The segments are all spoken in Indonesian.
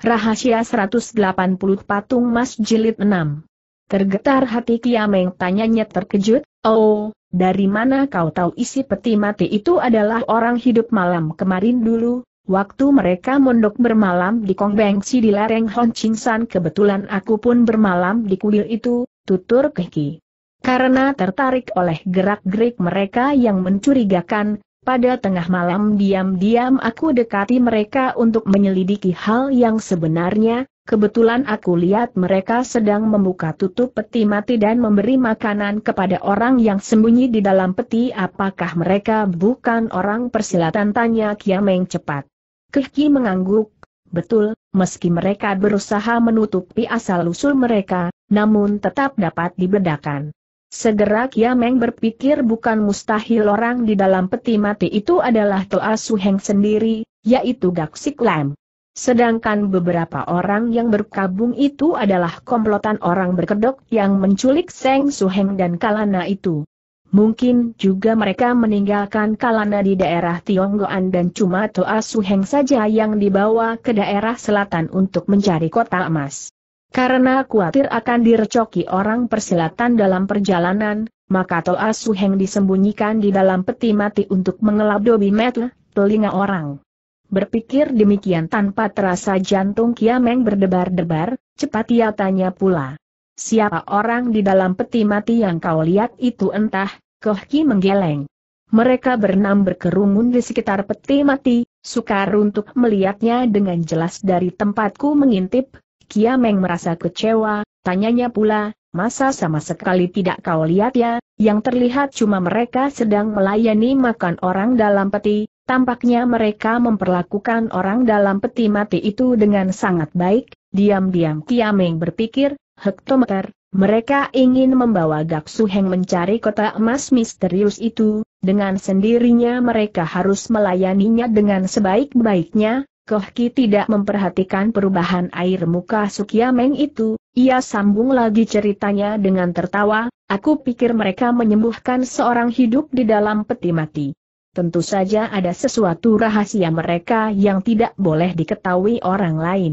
Rahasia 180 Patung Mas Jilid 6 Tergetar hati Kiameng tanyanya terkejut, Oh, dari mana kau tahu isi peti mati itu adalah orang hidup malam kemarin dulu? Waktu mereka mondok bermalam di Kongbengsi di lereng Honchingsan kebetulan aku pun bermalam di kuil itu, tutur Keki. Karena tertarik oleh gerak-gerik mereka yang mencurigakan, pada tengah malam diam-diam aku dekati mereka untuk menyelidiki hal yang sebenarnya, kebetulan aku lihat mereka sedang membuka tutup peti mati dan memberi makanan kepada orang yang sembunyi di dalam peti apakah mereka bukan orang persilatan tanya Kiameng cepat. Kehki mengangguk, betul, meski mereka berusaha menutupi asal-usul mereka, namun tetap dapat dibedakan. Segera Kiameng berpikir bukan mustahil orang di dalam peti mati itu adalah Toa Suheng sendiri, yaitu Gaksik Lam. Sedangkan beberapa orang yang berkabung itu adalah komplotan orang berkedok yang menculik Seng Suheng dan Kalana itu. Mungkin juga mereka meninggalkan Kalana di daerah Tionggoan dan cuma Toa Suheng saja yang dibawa ke daerah selatan untuk mencari kota emas. Karena khawatir akan direcoki orang persilatan dalam perjalanan, maka Toa Suheng disembunyikan di dalam peti mati untuk mengelap dobi metu, telinga orang. Berpikir demikian tanpa terasa jantung Kiameng berdebar-debar, cepat ia tanya pula. Siapa orang di dalam peti mati yang kau lihat itu entah, Ki menggeleng. Mereka bernam berkerumun di sekitar peti mati, sukar untuk melihatnya dengan jelas dari tempatku mengintip, Kiameng merasa kecewa, tanyanya pula, masa sama sekali tidak kau lihat ya, yang terlihat cuma mereka sedang melayani makan orang dalam peti, tampaknya mereka memperlakukan orang dalam peti mati itu dengan sangat baik, diam-diam Kiameng berpikir, hektometer, mereka ingin membawa Gak Su Heng mencari kota emas misterius itu, dengan sendirinya mereka harus melayaninya dengan sebaik-baiknya, Koh Ki tidak memperhatikan perubahan air muka Sukiameng itu, ia sambung lagi ceritanya dengan tertawa, aku pikir mereka menyembuhkan seorang hidup di dalam peti mati. Tentu saja ada sesuatu rahasia mereka yang tidak boleh diketahui orang lain.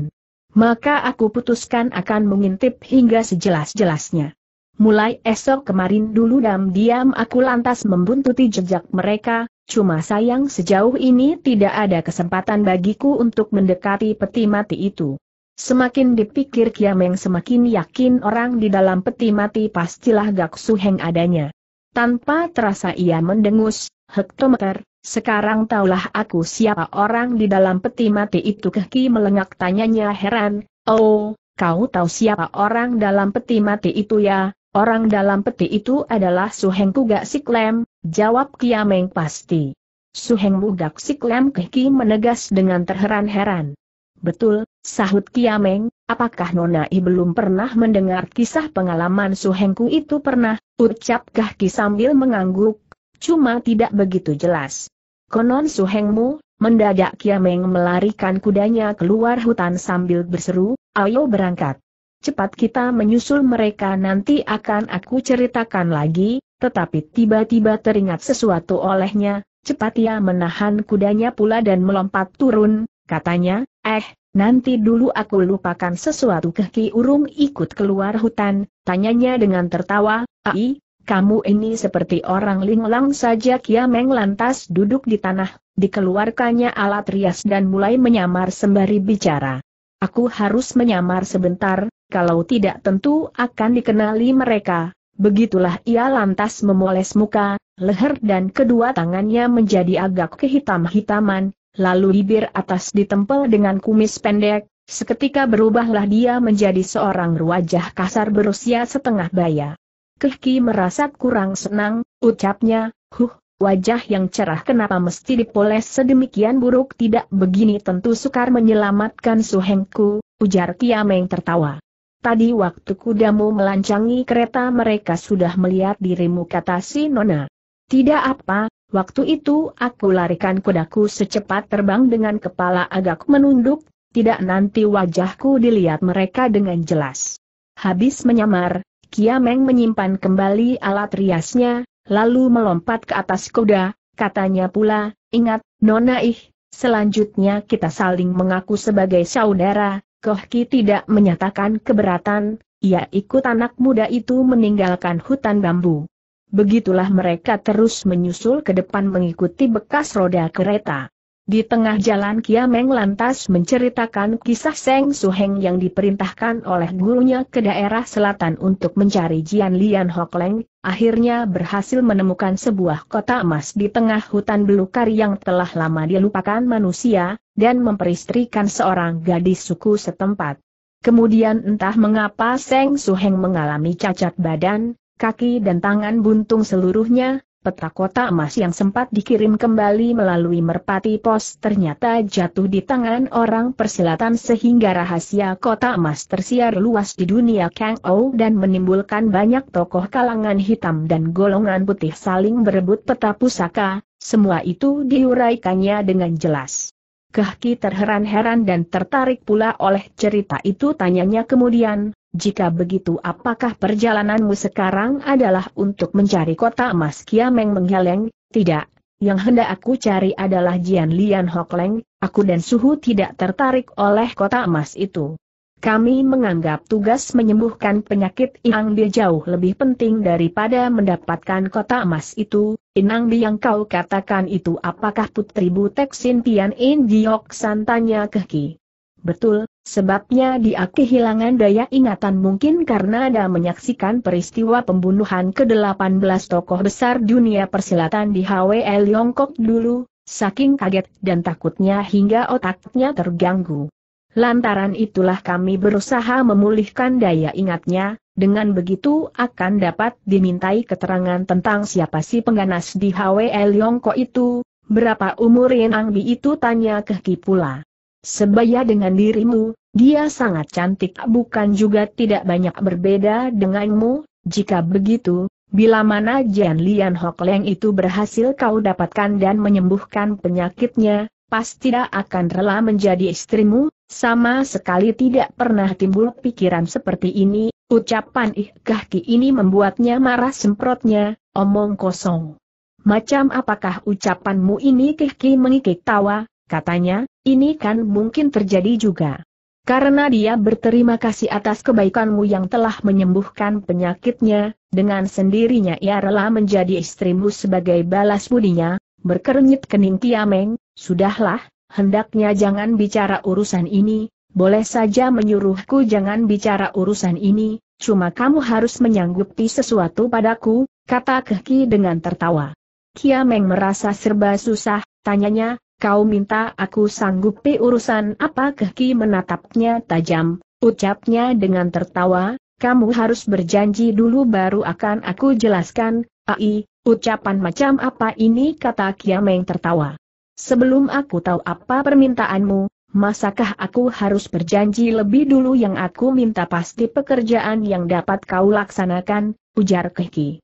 Maka aku putuskan akan mengintip hingga sejelas-jelasnya. Mulai esok kemarin dulu dam-diam aku lantas membuntuti jejak mereka, Cuma sayang sejauh ini tidak ada kesempatan bagiku untuk mendekati peti mati itu. Semakin dipikir Kiameng semakin yakin orang di dalam peti mati pastilah Gak Suheng adanya. Tanpa terasa ia mendengus, hektometer, sekarang taulah aku siapa orang di dalam peti mati itu keki melengak tanyanya heran, oh, kau tahu siapa orang dalam peti mati itu ya, Orang dalam peti itu adalah Suheng Kugak Siklem, jawab Kiameng pasti. Suheng Mugak Siklem Kehki menegas dengan terheran-heran. Betul, sahut Kiameng, apakah Nona I belum pernah mendengar kisah pengalaman Suhengku itu pernah, ucap Kehki sambil mengangguk, cuma tidak begitu jelas. Konon Suhengmu, mendadak Kiameng melarikan kudanya keluar hutan sambil berseru, ayo berangkat cepat kita menyusul mereka nanti akan aku ceritakan lagi, tetapi tiba-tiba teringat sesuatu olehnya, cepat ia menahan kudanya pula dan melompat turun, katanya, eh, nanti dulu aku lupakan sesuatu keki urung ikut keluar hutan, tanyanya dengan tertawa, ai, kamu ini seperti orang linglang saja Kia Meng lantas duduk di tanah, dikeluarkannya alat rias dan mulai menyamar sembari bicara. Aku harus menyamar sebentar, kalau tidak tentu akan dikenali mereka. Begitulah ia lantas memoles muka, leher dan kedua tangannya menjadi agak kehitam-hitaman, lalu bibir atas ditempel dengan kumis pendek, seketika berubahlah dia menjadi seorang wajah kasar berusia setengah baya. Kehki merasa kurang senang, ucapnya, huh, Wajah yang cerah kenapa mesti dipoles sedemikian buruk tidak begini tentu sukar menyelamatkan suhengku, ujar Kiameng tertawa. Tadi waktu kudamu melancangi kereta mereka sudah melihat dirimu kata si Nona. Tidak apa, waktu itu aku larikan kudaku secepat terbang dengan kepala agak menunduk, tidak nanti wajahku dilihat mereka dengan jelas. Habis menyamar, Kiameng menyimpan kembali alat riasnya, lalu melompat ke atas kuda, katanya pula, ingat, Nona ih, selanjutnya kita saling mengaku sebagai saudara, Kohki tidak menyatakan keberatan, ia ikut anak muda itu meninggalkan hutan bambu. Begitulah mereka terus menyusul ke depan mengikuti bekas roda kereta. Di tengah jalan Kiameng lantas menceritakan kisah Seng Suheng yang diperintahkan oleh gurunya ke daerah selatan untuk mencari Jian Lian Hokleng, akhirnya berhasil menemukan sebuah kota emas di tengah hutan belukar yang telah lama dilupakan manusia, dan memperistrikan seorang gadis suku setempat. Kemudian entah mengapa Seng Suheng mengalami cacat badan, kaki dan tangan buntung seluruhnya, peta kota emas yang sempat dikirim kembali melalui merpati pos ternyata jatuh di tangan orang persilatan sehingga rahasia kota emas tersiar luas di dunia Kang Ou dan menimbulkan banyak tokoh kalangan hitam dan golongan putih saling berebut peta pusaka, semua itu diuraikannya dengan jelas. Apakah terheran-heran dan tertarik pula oleh cerita itu tanyanya kemudian, jika begitu apakah perjalananmu sekarang adalah untuk mencari kota emas Kiameng menggeleng? Tidak, yang hendak aku cari adalah Jian Lian Hokleng, aku dan Suhu tidak tertarik oleh kota emas itu. Kami menganggap tugas menyembuhkan penyakit Inang Bi jauh lebih penting daripada mendapatkan kota emas itu. Inang Bi yang kau katakan itu apakah putri Butek Sin Pian In Giok San tanya Keki. Betul, sebabnya dia kehilangan daya ingatan mungkin karena ada menyaksikan peristiwa pembunuhan ke-18 tokoh besar dunia persilatan di HWL Yongkok dulu, saking kaget dan takutnya hingga otaknya terganggu. Lantaran itulah kami berusaha memulihkan daya ingatnya, dengan begitu akan dapat dimintai keterangan tentang siapa si pengganas di HWL Yongko itu, berapa umur Yang Bi itu tanya ke Kipula. Sebaya dengan dirimu, dia sangat cantik bukan juga tidak banyak berbeda denganmu, jika begitu, bila mana Jian Lian Hok Leng itu berhasil kau dapatkan dan menyembuhkan penyakitnya, pasti tidak akan rela menjadi istrimu, sama sekali tidak pernah timbul pikiran seperti ini, ucapan Ihkahki ini membuatnya marah semprotnya, omong kosong. Macam apakah ucapanmu ini Kihki mengikik tawa, katanya, ini kan mungkin terjadi juga. Karena dia berterima kasih atas kebaikanmu yang telah menyembuhkan penyakitnya, dengan sendirinya ia rela menjadi istrimu sebagai balas budinya, berkerenyit kening Tiameng, sudahlah, hendaknya jangan bicara urusan ini, boleh saja menyuruhku jangan bicara urusan ini, cuma kamu harus menyanggupi sesuatu padaku, kata Kehki dengan tertawa. Kiameng merasa serba susah, tanyanya, kau minta aku sanggupi urusan apa Kehki menatapnya tajam, ucapnya dengan tertawa, kamu harus berjanji dulu baru akan aku jelaskan, ai, ucapan macam apa ini kata Kiameng tertawa. Sebelum aku tahu apa permintaanmu, masakah aku harus berjanji lebih dulu yang aku minta pasti pekerjaan yang dapat kau laksanakan, ujar Kehki.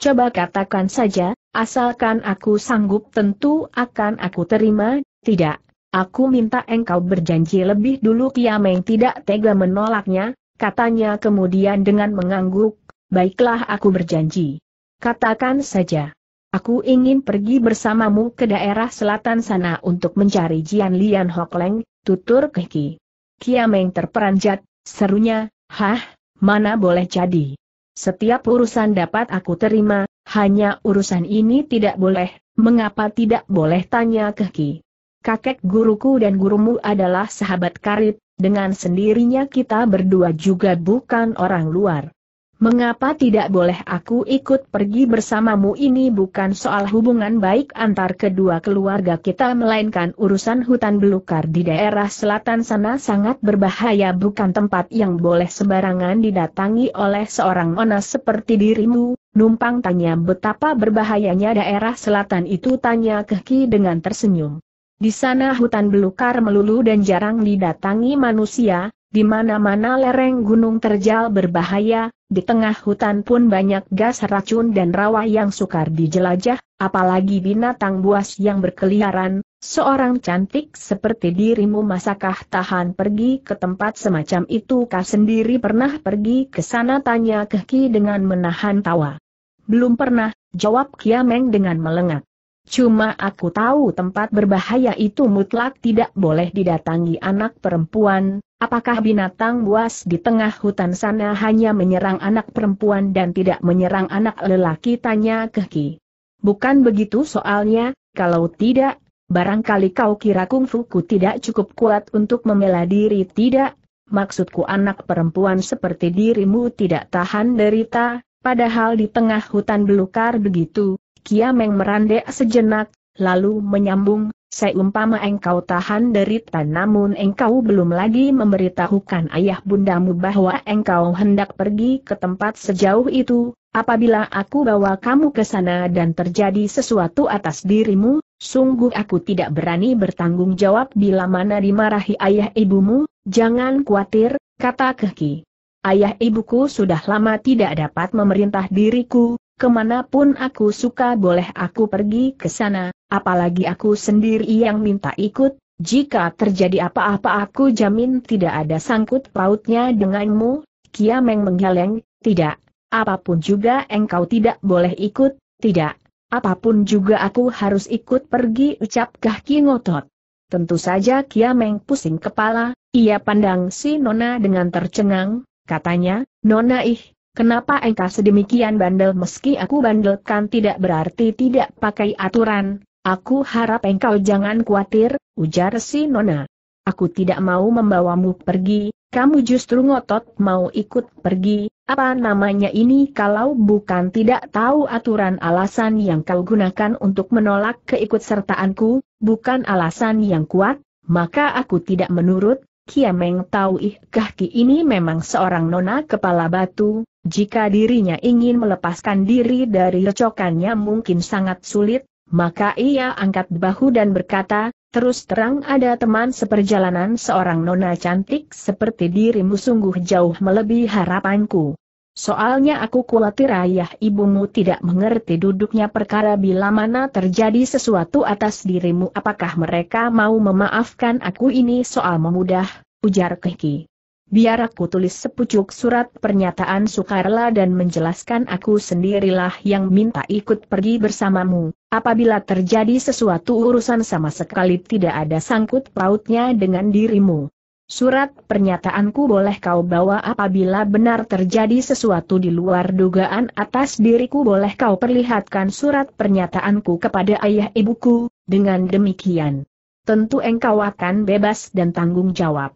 Coba katakan saja, asalkan aku sanggup tentu akan aku terima, tidak, aku minta engkau berjanji lebih dulu Kiameng tidak tega menolaknya, katanya kemudian dengan mengangguk, baiklah aku berjanji. Katakan saja. Aku ingin pergi bersamamu ke daerah selatan sana untuk mencari Jian Lian Hokleng, tutur Kiki. Kiameng terperanjat, serunya, hah, mana boleh jadi. Setiap urusan dapat aku terima, hanya urusan ini tidak boleh, mengapa tidak boleh tanya Kiki. Kakek guruku dan gurumu adalah sahabat karib, dengan sendirinya kita berdua juga bukan orang luar mengapa tidak boleh aku ikut pergi bersamamu ini bukan soal hubungan baik antar kedua keluarga kita melainkan urusan hutan belukar di daerah selatan sana sangat berbahaya bukan tempat yang boleh sembarangan didatangi oleh seorang onas seperti dirimu, numpang tanya betapa berbahayanya daerah selatan itu tanya Keki dengan tersenyum. Di sana hutan belukar melulu dan jarang didatangi manusia, di mana-mana lereng gunung terjal berbahaya, di tengah hutan pun banyak gas racun dan rawa yang sukar dijelajah, apalagi binatang buas yang berkeliaran, seorang cantik seperti dirimu masakah tahan pergi ke tempat semacam itu kah sendiri pernah pergi ke sana tanya Kehki dengan menahan tawa. Belum pernah, jawab Kiameng dengan melengak. Cuma aku tahu tempat berbahaya itu mutlak tidak boleh didatangi anak perempuan, Apakah binatang buas di tengah hutan sana hanya menyerang anak perempuan dan tidak menyerang anak lelaki? Tanya Kehki. Bukan begitu soalnya, kalau tidak, barangkali kau kira kungfuku tidak cukup kuat untuk membela diri tidak? Maksudku anak perempuan seperti dirimu tidak tahan derita, padahal di tengah hutan belukar begitu, Kiameng merandek sejenak, lalu menyambung, Seumpama engkau tahan derita namun engkau belum lagi memberitahukan ayah bundamu bahwa engkau hendak pergi ke tempat sejauh itu, apabila aku bawa kamu ke sana dan terjadi sesuatu atas dirimu, sungguh aku tidak berani bertanggung jawab bila mana dimarahi ayah ibumu, jangan khawatir, kata Keki. Ayah ibuku sudah lama tidak dapat memerintah diriku, kemanapun aku suka boleh aku pergi ke sana, apalagi aku sendiri yang minta ikut, jika terjadi apa-apa aku jamin tidak ada sangkut pautnya denganmu, Kiameng menggeleng, tidak, apapun juga engkau tidak boleh ikut, tidak, apapun juga aku harus ikut pergi ucap Ki ngotot. Tentu saja Kiameng pusing kepala, ia pandang si Nona dengan tercengang, katanya, Nona ih, Kenapa engkau sedemikian bandel meski aku bandelkan tidak berarti tidak pakai aturan, aku harap engkau jangan khawatir, ujar si Nona. Aku tidak mau membawamu pergi, kamu justru ngotot mau ikut pergi, apa namanya ini kalau bukan tidak tahu aturan alasan yang kau gunakan untuk menolak keikutsertaanku, bukan alasan yang kuat, maka aku tidak menurut, Kiameng tahu Ih kaki ini memang seorang nona kepala batu, jika dirinya ingin melepaskan diri dari recokannya mungkin sangat sulit, maka ia angkat bahu dan berkata, terus terang ada teman seperjalanan seorang nona cantik seperti dirimu sungguh jauh melebihi harapanku. Soalnya aku khawatir ayah ibumu tidak mengerti duduknya perkara bila mana terjadi sesuatu atas dirimu apakah mereka mau memaafkan aku ini soal memudah, ujar Kiki biar aku tulis sepucuk surat pernyataan sukarela dan menjelaskan aku sendirilah yang minta ikut pergi bersamamu, apabila terjadi sesuatu urusan sama sekali tidak ada sangkut pautnya dengan dirimu. Surat pernyataanku boleh kau bawa apabila benar terjadi sesuatu di luar dugaan atas diriku boleh kau perlihatkan surat pernyataanku kepada ayah ibuku, dengan demikian. Tentu engkau akan bebas dan tanggung jawab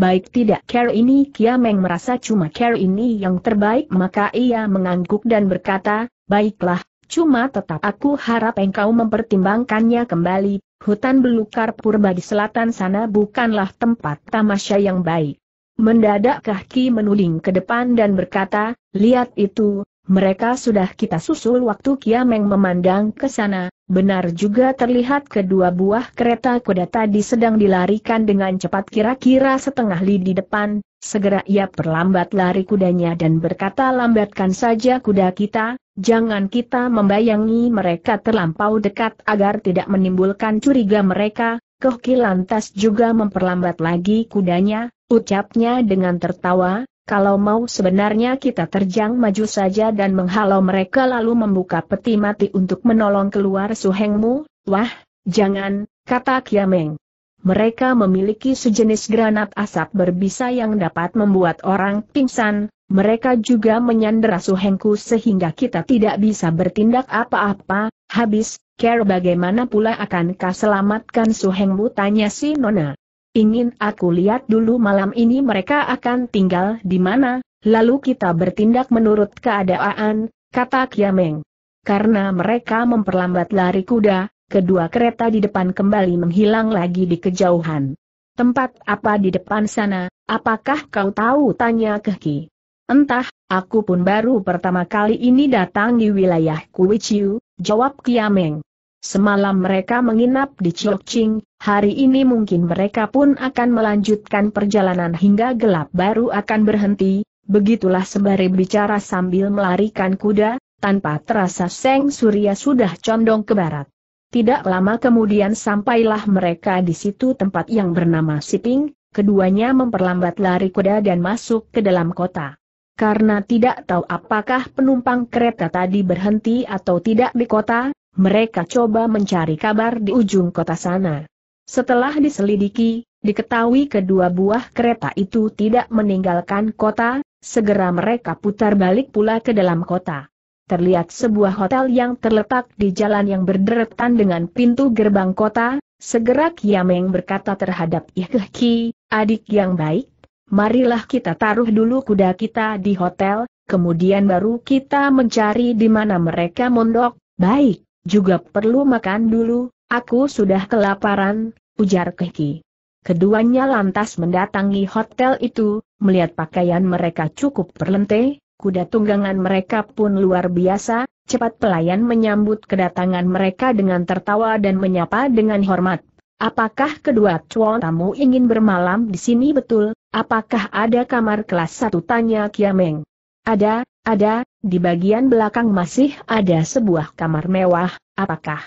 baik tidak care ini Kiameng merasa cuma care ini yang terbaik maka ia mengangguk dan berkata, baiklah, cuma tetap aku harap engkau mempertimbangkannya kembali, hutan belukar purba di selatan sana bukanlah tempat tamasya yang baik. Mendadak kaki menuding ke depan dan berkata, lihat itu, mereka sudah kita susul waktu Kiameng memandang ke sana, benar juga terlihat kedua buah kereta kuda tadi sedang dilarikan dengan cepat kira-kira setengah li di depan, segera ia perlambat lari kudanya dan berkata lambatkan saja kuda kita, jangan kita membayangi mereka terlampau dekat agar tidak menimbulkan curiga mereka, Kehki lantas juga memperlambat lagi kudanya, ucapnya dengan tertawa, kalau mau sebenarnya kita terjang maju saja dan menghalau mereka lalu membuka peti mati untuk menolong keluar suhengmu, wah, jangan, kata Kiameng. Mereka memiliki sejenis granat asap berbisa yang dapat membuat orang pingsan, mereka juga menyandera suhengku sehingga kita tidak bisa bertindak apa-apa, habis, care bagaimana pula akankah selamatkan suhengmu tanya si Nona. Ingin aku lihat dulu malam ini mereka akan tinggal di mana, lalu kita bertindak menurut keadaan, kata Kiameng. Karena mereka memperlambat lari kuda, kedua kereta di depan kembali menghilang lagi di kejauhan. Tempat apa di depan sana, apakah kau tahu? Tanya Keki. Entah, aku pun baru pertama kali ini datang di wilayah Kuichiu, jawab Kiameng. Semalam mereka menginap di Chongqing, hari ini mungkin mereka pun akan melanjutkan perjalanan hingga gelap baru akan berhenti, begitulah sembari bicara sambil melarikan kuda, tanpa terasa Seng Surya sudah condong ke barat. Tidak lama kemudian sampailah mereka di situ tempat yang bernama Siping, keduanya memperlambat lari kuda dan masuk ke dalam kota karena tidak tahu apakah penumpang kereta tadi berhenti atau tidak di kota, mereka coba mencari kabar di ujung kota sana. Setelah diselidiki, diketahui kedua buah kereta itu tidak meninggalkan kota, segera mereka putar balik pula ke dalam kota. Terlihat sebuah hotel yang terletak di jalan yang berderetan dengan pintu gerbang kota, segera Kiameng berkata terhadap Ikehki, adik yang baik, marilah kita taruh dulu kuda kita di hotel, kemudian baru kita mencari di mana mereka mondok, baik. Juga perlu makan dulu, aku sudah kelaparan, ujar Keki. Keduanya lantas mendatangi hotel itu, melihat pakaian mereka cukup perlente, kuda tunggangan mereka pun luar biasa, cepat pelayan menyambut kedatangan mereka dengan tertawa dan menyapa dengan hormat. Apakah kedua cuan tamu ingin bermalam di sini betul? Apakah ada kamar kelas satu? Tanya Kiameng. Ada, ada, di bagian belakang masih ada sebuah kamar mewah, apakah?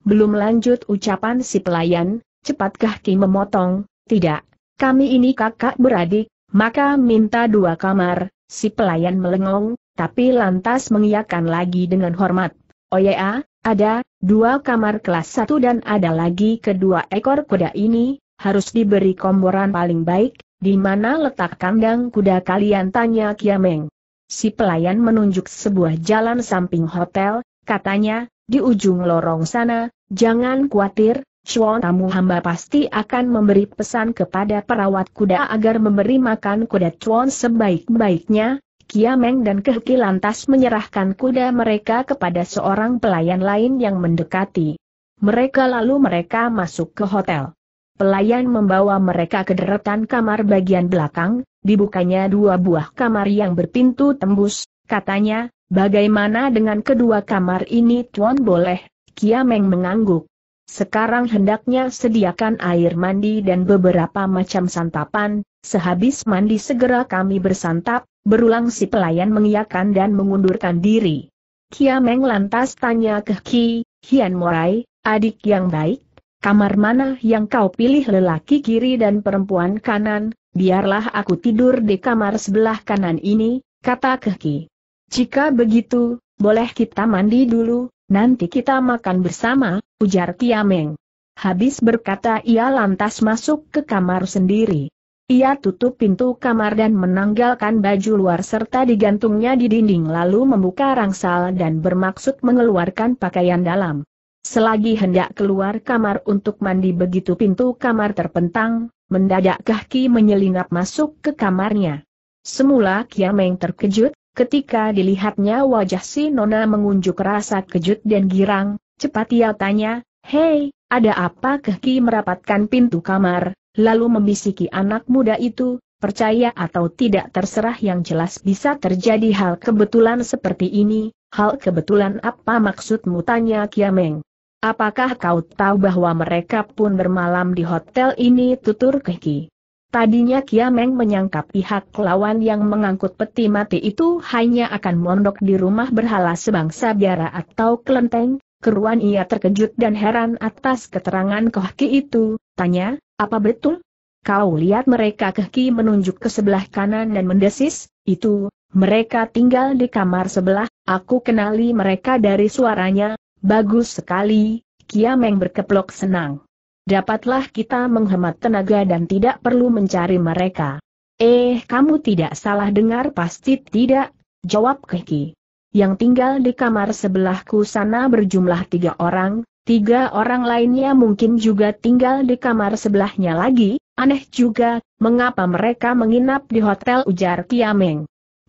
Belum lanjut ucapan si pelayan, Cepatkah Ki memotong, tidak, kami ini kakak beradik, maka minta dua kamar, si pelayan melengong, tapi lantas mengiyakan lagi dengan hormat. Oh ya, ada, dua kamar kelas satu dan ada lagi kedua ekor kuda ini, harus diberi komboran paling baik, di mana letak kandang kuda kalian tanya Kiameng. Si pelayan menunjuk sebuah jalan samping hotel, katanya, di ujung lorong sana, jangan khawatir, Chuan tamu hamba pasti akan memberi pesan kepada perawat kuda agar memberi makan kuda Chuan sebaik-baiknya. Kiameng dan Kehki lantas menyerahkan kuda mereka kepada seorang pelayan lain yang mendekati. Mereka lalu mereka masuk ke hotel. Pelayan membawa mereka ke deretan kamar bagian belakang, dibukanya dua buah kamar yang berpintu tembus, katanya, bagaimana dengan kedua kamar ini tuan boleh, Kiameng mengangguk. Sekarang hendaknya sediakan air mandi dan beberapa macam santapan, sehabis mandi segera kami bersantap, berulang si pelayan mengiakan dan mengundurkan diri. Kiameng lantas tanya ke Ki, Hian Morai, adik yang baik, Kamar mana yang kau pilih lelaki kiri dan perempuan kanan, biarlah aku tidur di kamar sebelah kanan ini, kata Keki. Jika begitu, boleh kita mandi dulu, nanti kita makan bersama, ujar Tiameng. Habis berkata ia lantas masuk ke kamar sendiri. Ia tutup pintu kamar dan menanggalkan baju luar serta digantungnya di dinding lalu membuka rangsal dan bermaksud mengeluarkan pakaian dalam. Selagi hendak keluar kamar untuk mandi begitu pintu kamar terpentang, mendadak kaki menyelinap masuk ke kamarnya. Semula Kiameng terkejut, ketika dilihatnya wajah si Nona mengunjuk rasa kejut dan girang, cepat ia tanya, Hei, ada apa kaki merapatkan pintu kamar, lalu membisiki anak muda itu, percaya atau tidak terserah yang jelas bisa terjadi hal kebetulan seperti ini, hal kebetulan apa maksudmu tanya Kiameng. Apakah kau tahu bahwa mereka pun bermalam di hotel ini tutur Kiki? Tadinya Kiameng menyangka pihak lawan yang mengangkut peti mati itu hanya akan mondok di rumah berhala sebangsa biara atau kelenteng, keruan ia terkejut dan heran atas keterangan Kohki itu, tanya, apa betul? Kau lihat mereka Kohki menunjuk ke sebelah kanan dan mendesis, itu, mereka tinggal di kamar sebelah, aku kenali mereka dari suaranya, Bagus sekali, Kiameng berkeplok senang. Dapatlah kita menghemat tenaga dan tidak perlu mencari mereka. Eh, kamu tidak salah dengar pasti tidak, jawab Keki. Yang tinggal di kamar sebelahku sana berjumlah tiga orang, tiga orang lainnya mungkin juga tinggal di kamar sebelahnya lagi, aneh juga, mengapa mereka menginap di hotel ujar Kiameng.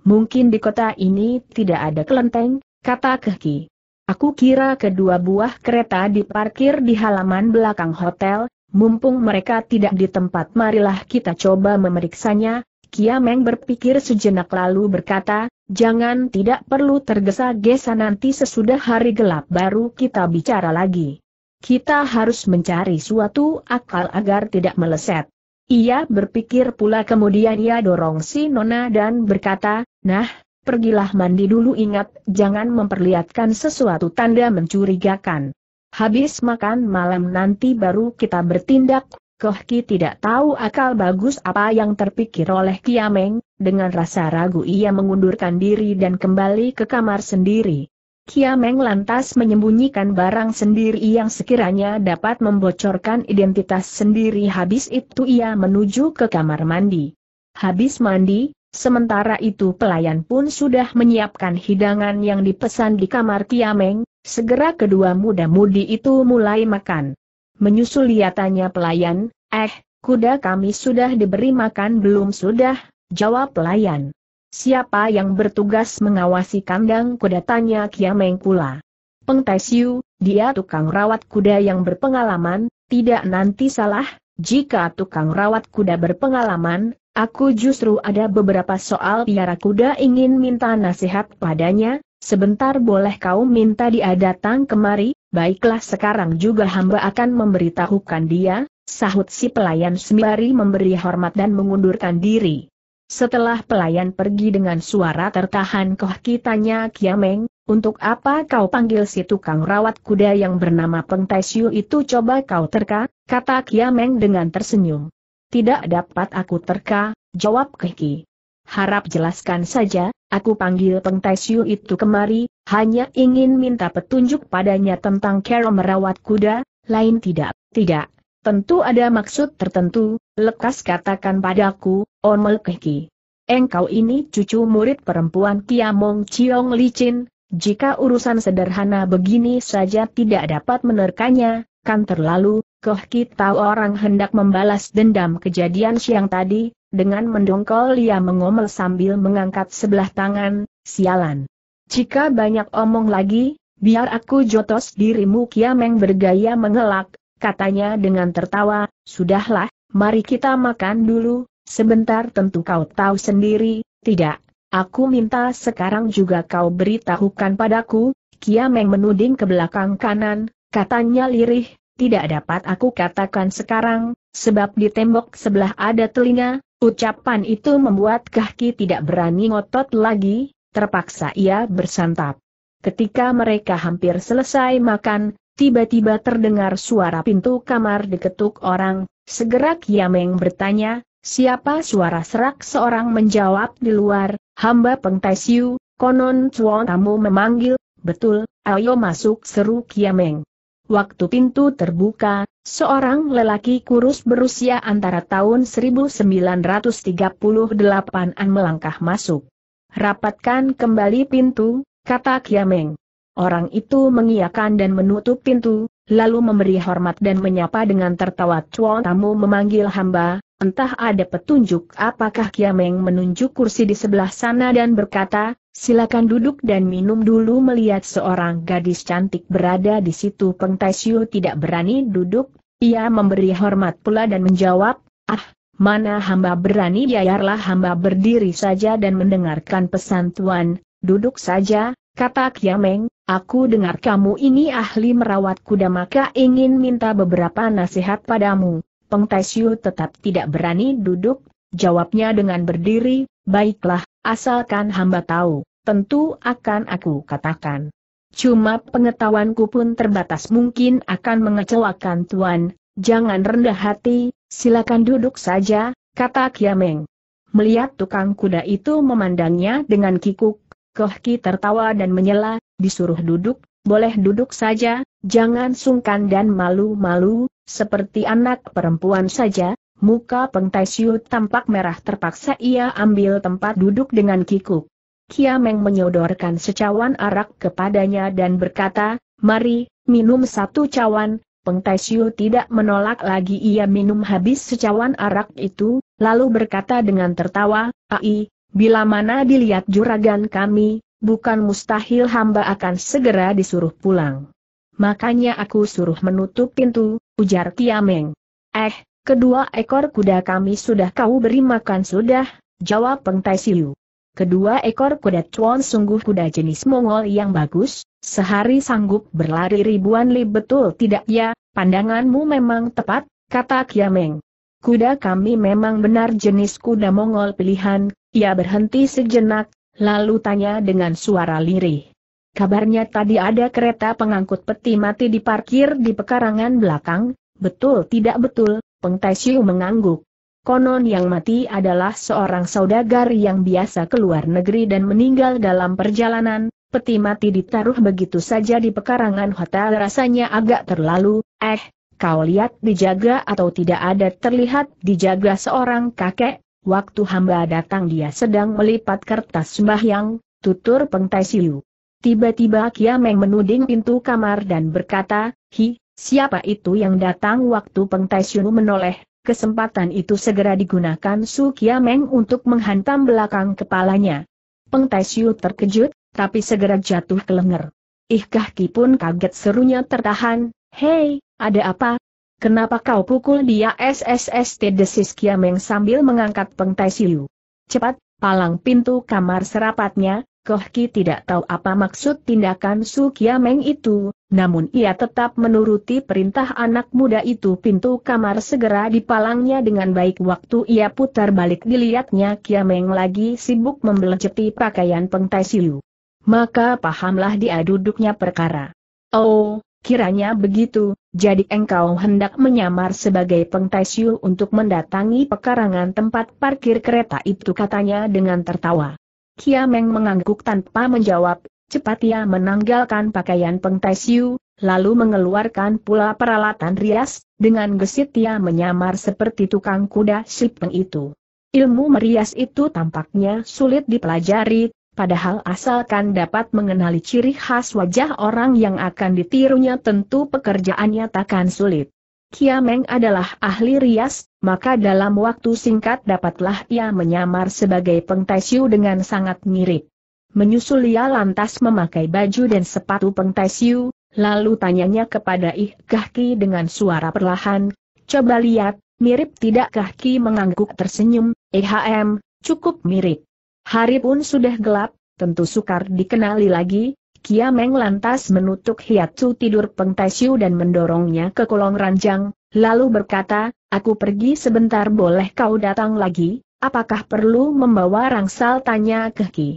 Mungkin di kota ini tidak ada kelenteng, kata Keki. Aku kira kedua buah kereta diparkir di halaman belakang hotel, mumpung mereka tidak di tempat marilah kita coba memeriksanya, Kiameng berpikir sejenak lalu berkata, jangan tidak perlu tergesa-gesa nanti sesudah hari gelap baru kita bicara lagi. Kita harus mencari suatu akal agar tidak meleset. Ia berpikir pula kemudian ia dorong si Nona dan berkata, nah, pergilah mandi dulu ingat, jangan memperlihatkan sesuatu tanda mencurigakan. Habis makan malam nanti baru kita bertindak, Ki tidak tahu akal bagus apa yang terpikir oleh Kiameng, dengan rasa ragu ia mengundurkan diri dan kembali ke kamar sendiri. Kiameng lantas menyembunyikan barang sendiri yang sekiranya dapat membocorkan identitas sendiri habis itu ia menuju ke kamar mandi. Habis mandi, Sementara itu pelayan pun sudah menyiapkan hidangan yang dipesan di kamar Kiameng, segera kedua muda-mudi itu mulai makan. Menyusul liatannya pelayan, eh, kuda kami sudah diberi makan belum sudah, jawab pelayan. Siapa yang bertugas mengawasi kandang kuda tanya Kiameng pula. Peng Taisiu, dia tukang rawat kuda yang berpengalaman, tidak nanti salah, jika tukang rawat kuda berpengalaman, Aku justru ada beberapa soal piara kuda ingin minta nasihat padanya, sebentar boleh kau minta dia datang kemari, baiklah sekarang juga hamba akan memberitahukan dia, sahut si pelayan sembari memberi hormat dan mengundurkan diri. Setelah pelayan pergi dengan suara tertahan koh kitanya, Kiameng, untuk apa kau panggil si tukang rawat kuda yang bernama Peng Taisyu itu coba kau terka, kata Kiameng dengan tersenyum. Tidak dapat aku terka, jawab Kiki. Harap jelaskan saja, aku panggil Peng Taisyu itu kemari, hanya ingin minta petunjuk padanya tentang cara merawat kuda, lain tidak, tidak. Tentu ada maksud tertentu, lekas katakan padaku, Omel Keki. Engkau ini cucu murid perempuan Kiamong Chiong Licin, jika urusan sederhana begini saja tidak dapat menerkanya, kan terlalu, Koh tahu orang hendak membalas dendam kejadian siang tadi, dengan mendongkol ia mengomel sambil mengangkat sebelah tangan, sialan. Jika banyak omong lagi, biar aku jotos dirimu Kiameng bergaya mengelak, katanya dengan tertawa, sudahlah, mari kita makan dulu, sebentar tentu kau tahu sendiri, tidak, aku minta sekarang juga kau beritahukan padaku, Kiameng menuding ke belakang kanan, katanya lirih, tidak dapat aku katakan sekarang, sebab di tembok sebelah ada telinga, ucapan itu membuat Kaki tidak berani ngotot lagi, terpaksa ia bersantap. Ketika mereka hampir selesai makan, tiba-tiba terdengar suara pintu kamar diketuk orang, segera Kiameng bertanya, siapa suara serak seorang menjawab di luar, hamba pengtesiu, konon tuan tamu memanggil, betul, ayo masuk seru Kiameng. Waktu pintu terbuka, seorang lelaki kurus berusia antara tahun 1938-an melangkah masuk. Rapatkan kembali pintu, kata Kiameng. Orang itu mengiakan dan menutup pintu, lalu memberi hormat dan menyapa dengan tertawa cuan tamu memanggil hamba, entah ada petunjuk apakah Kiameng menunjuk kursi di sebelah sana dan berkata, Silakan duduk dan minum dulu melihat seorang gadis cantik berada di situ Peng Taisyu tidak berani duduk, ia memberi hormat pula dan menjawab, ah, mana hamba berani biarlah hamba berdiri saja dan mendengarkan pesan Tuan, duduk saja, kata Kiameng, aku dengar kamu ini ahli merawat kuda maka ingin minta beberapa nasihat padamu. Peng Taisyu tetap tidak berani duduk, jawabnya dengan berdiri, baiklah, asalkan hamba tahu tentu akan aku katakan. Cuma pengetahuanku pun terbatas mungkin akan mengecewakan Tuan, jangan rendah hati, silakan duduk saja, kata Kiameng. Melihat tukang kuda itu memandangnya dengan kikuk, Kohki tertawa dan menyela, disuruh duduk, boleh duduk saja, jangan sungkan dan malu-malu, seperti anak perempuan saja, muka Peng Taisyu tampak merah terpaksa ia ambil tempat duduk dengan kikuk. Kiameng menyodorkan secawan arak kepadanya dan berkata, Mari, minum satu cawan, Peng Taisyu tidak menolak lagi ia minum habis secawan arak itu, lalu berkata dengan tertawa, Ai, bila mana dilihat juragan kami, bukan mustahil hamba akan segera disuruh pulang. Makanya aku suruh menutup pintu, ujar Kiameng. Eh, kedua ekor kuda kami sudah kau beri makan sudah, jawab Peng Taisyu. Kedua ekor kuda cuan sungguh kuda jenis Mongol yang bagus, sehari sanggup berlari ribuan li betul tidak ya, pandanganmu memang tepat, kata Kiameng. Kuda kami memang benar jenis kuda Mongol pilihan, ia berhenti sejenak, lalu tanya dengan suara lirih. Kabarnya tadi ada kereta pengangkut peti mati diparkir di pekarangan belakang, betul tidak betul, Peng Taisyu mengangguk. Konon yang mati adalah seorang saudagar yang biasa keluar negeri dan meninggal dalam perjalanan, peti mati ditaruh begitu saja di pekarangan hotel rasanya agak terlalu, eh, kau lihat dijaga atau tidak ada terlihat dijaga seorang kakek, waktu hamba datang dia sedang melipat kertas sembahyang, tutur pengtai siu. Tiba-tiba Kiameng menuding pintu kamar dan berkata, Hi, siapa itu yang datang waktu pengtai siu menoleh, Kesempatan itu segera digunakan Su Kiameng untuk menghantam belakang kepalanya. Peng Tai Siu terkejut, tapi segera jatuh ke lenger. Ih Kahki pun kaget serunya tertahan, Hei, ada apa? Kenapa kau pukul dia SSST desis Kiameng sambil mengangkat Peng Tai Siu? Cepat, palang pintu kamar serapatnya, Koh Ki tidak tahu apa maksud tindakan Su Kiameng itu, namun ia tetap menuruti perintah anak muda itu pintu kamar segera dipalangnya dengan baik waktu ia putar balik dilihatnya Kiameng lagi sibuk membeleceti pakaian Pengtai Siu. Maka pahamlah dia duduknya perkara. Oh, kiranya begitu, jadi engkau hendak menyamar sebagai Pengtai Siu untuk mendatangi pekarangan tempat parkir kereta itu katanya dengan tertawa. Kiameng mengangguk tanpa menjawab, cepat ia menanggalkan pakaian pengtasiu, lalu mengeluarkan pula peralatan rias, dengan gesit ia menyamar seperti tukang kuda sipeng itu. Ilmu merias itu tampaknya sulit dipelajari, padahal asalkan dapat mengenali ciri khas wajah orang yang akan ditirunya tentu pekerjaannya takkan sulit. Kiameng adalah ahli rias, maka dalam waktu singkat dapatlah ia menyamar sebagai Peng Taisiu dengan sangat mirip. Menyusul ia lantas memakai baju dan sepatu Peng Taisiu, lalu tanyanya kepada Ih Kahki dengan suara perlahan, coba lihat, mirip tidak Kahki mengangguk tersenyum, ehm, cukup mirip. Hari pun sudah gelap, tentu sukar dikenali lagi, Kia Meng lantas menutup Hiatsu tidur Peng dan mendorongnya ke kolong ranjang, lalu berkata, aku pergi sebentar boleh kau datang lagi, apakah perlu membawa rangsal tanya ke Ki.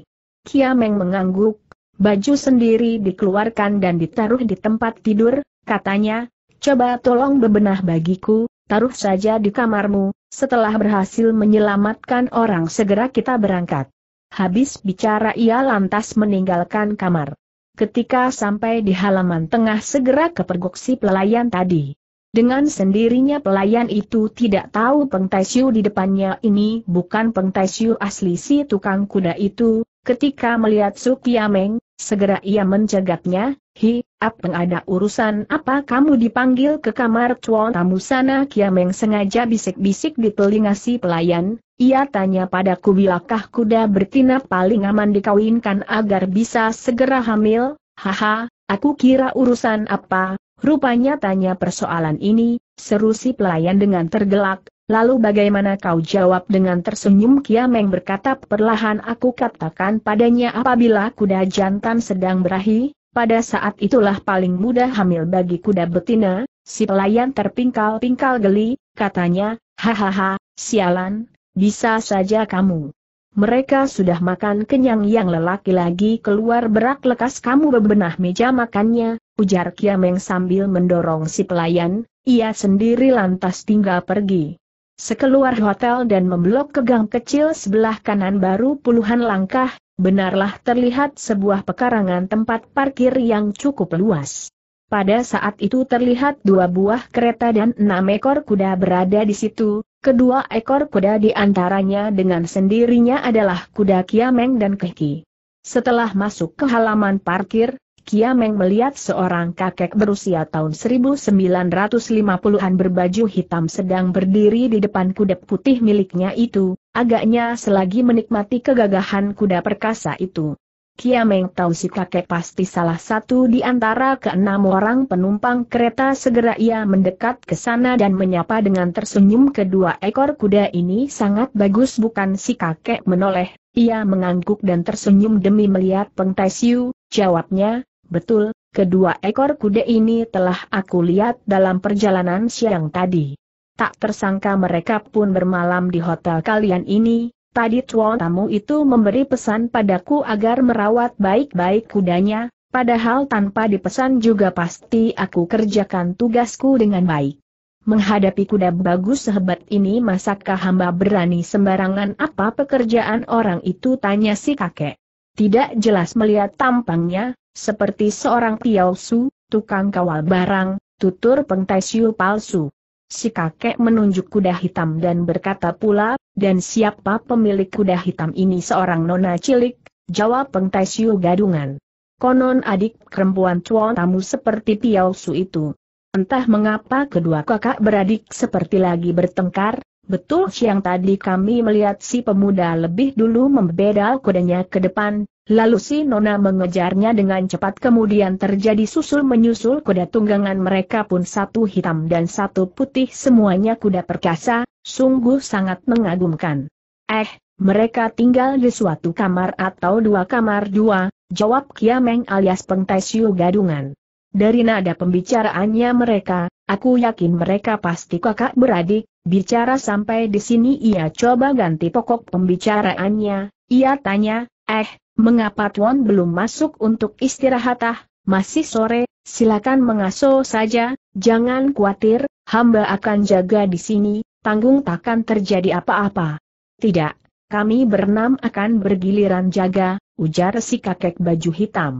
Kia Meng mengangguk, baju sendiri dikeluarkan dan ditaruh di tempat tidur, katanya, coba tolong bebenah bagiku, taruh saja di kamarmu, setelah berhasil menyelamatkan orang segera kita berangkat. Habis bicara ia lantas meninggalkan kamar ketika sampai di halaman tengah segera kepergok si pelayan tadi. Dengan sendirinya pelayan itu tidak tahu Peng Taisyu di depannya ini bukan Peng Taisyu asli si tukang kuda itu, ketika melihat Sukiameng, segera ia mencegatnya, Hi, apa ada urusan apa kamu dipanggil ke kamar cuan tamu sana Kiameng sengaja bisik-bisik di telinga si pelayan, ia tanya padaku bilakah kuda bertina paling aman dikawinkan agar bisa segera hamil, haha, aku kira urusan apa, rupanya tanya persoalan ini, seru si pelayan dengan tergelak, lalu bagaimana kau jawab dengan tersenyum Kiameng berkata perlahan aku katakan padanya apabila kuda jantan sedang berahi, pada saat itulah paling mudah hamil bagi kuda betina, si pelayan terpingkal-pingkal geli, katanya, hahaha, sialan, bisa saja kamu. Mereka sudah makan kenyang yang lelaki lagi keluar berak lekas kamu bebenah meja makannya, ujar Kiameng sambil mendorong si pelayan, ia sendiri lantas tinggal pergi. Sekeluar hotel dan memblok ke gang kecil sebelah kanan baru puluhan langkah, benarlah terlihat sebuah pekarangan tempat parkir yang cukup luas. Pada saat itu terlihat dua buah kereta dan enam ekor kuda berada di situ, Kedua ekor kuda di antaranya dengan sendirinya adalah kuda Kiameng dan Keki. Setelah masuk ke halaman parkir, Kiameng melihat seorang kakek berusia tahun 1950-an berbaju hitam sedang berdiri di depan kuda putih miliknya itu, agaknya selagi menikmati kegagahan kuda perkasa itu. Kiameng tahu si kakek pasti salah satu di antara keenam orang penumpang kereta segera ia mendekat ke sana dan menyapa dengan tersenyum kedua ekor kuda ini sangat bagus bukan si kakek menoleh, ia mengangguk dan tersenyum demi melihat Peng Taisiu, jawabnya, betul, kedua ekor kuda ini telah aku lihat dalam perjalanan siang tadi. Tak tersangka mereka pun bermalam di hotel kalian ini, Tadi tuan tamu itu memberi pesan padaku agar merawat baik-baik kudanya, padahal tanpa dipesan juga pasti aku kerjakan tugasku dengan baik. Menghadapi kuda bagus sehebat ini masakkah hamba berani sembarangan apa pekerjaan orang itu tanya si kakek. Tidak jelas melihat tampangnya, seperti seorang piausu, tukang kawal barang, tutur pentai palsu si kakek menunjuk kuda hitam dan berkata pula, dan siapa pemilik kuda hitam ini seorang nona cilik, jawab Peng Taisyu gadungan. Konon adik perempuan tuan tamu seperti Piausu itu. Entah mengapa kedua kakak beradik seperti lagi bertengkar, Betul siang tadi kami melihat si pemuda lebih dulu membedal kudanya ke depan, lalu si Nona mengejarnya dengan cepat kemudian terjadi susul-menyusul kuda tunggangan mereka pun satu hitam dan satu putih semuanya kuda perkasa, sungguh sangat mengagumkan. Eh, mereka tinggal di suatu kamar atau dua kamar dua, jawab Kiameng alias Pengtai Siu Gadungan. Dari nada pembicaraannya mereka, aku yakin mereka pasti kakak beradik, bicara sampai di sini ia coba ganti pokok pembicaraannya, ia tanya, eh, mengapa Tuan belum masuk untuk istirahat ah? masih sore, silakan mengaso saja, jangan khawatir, hamba akan jaga di sini, tanggung takkan terjadi apa-apa. Tidak, kami berenam akan bergiliran jaga, ujar si kakek baju hitam.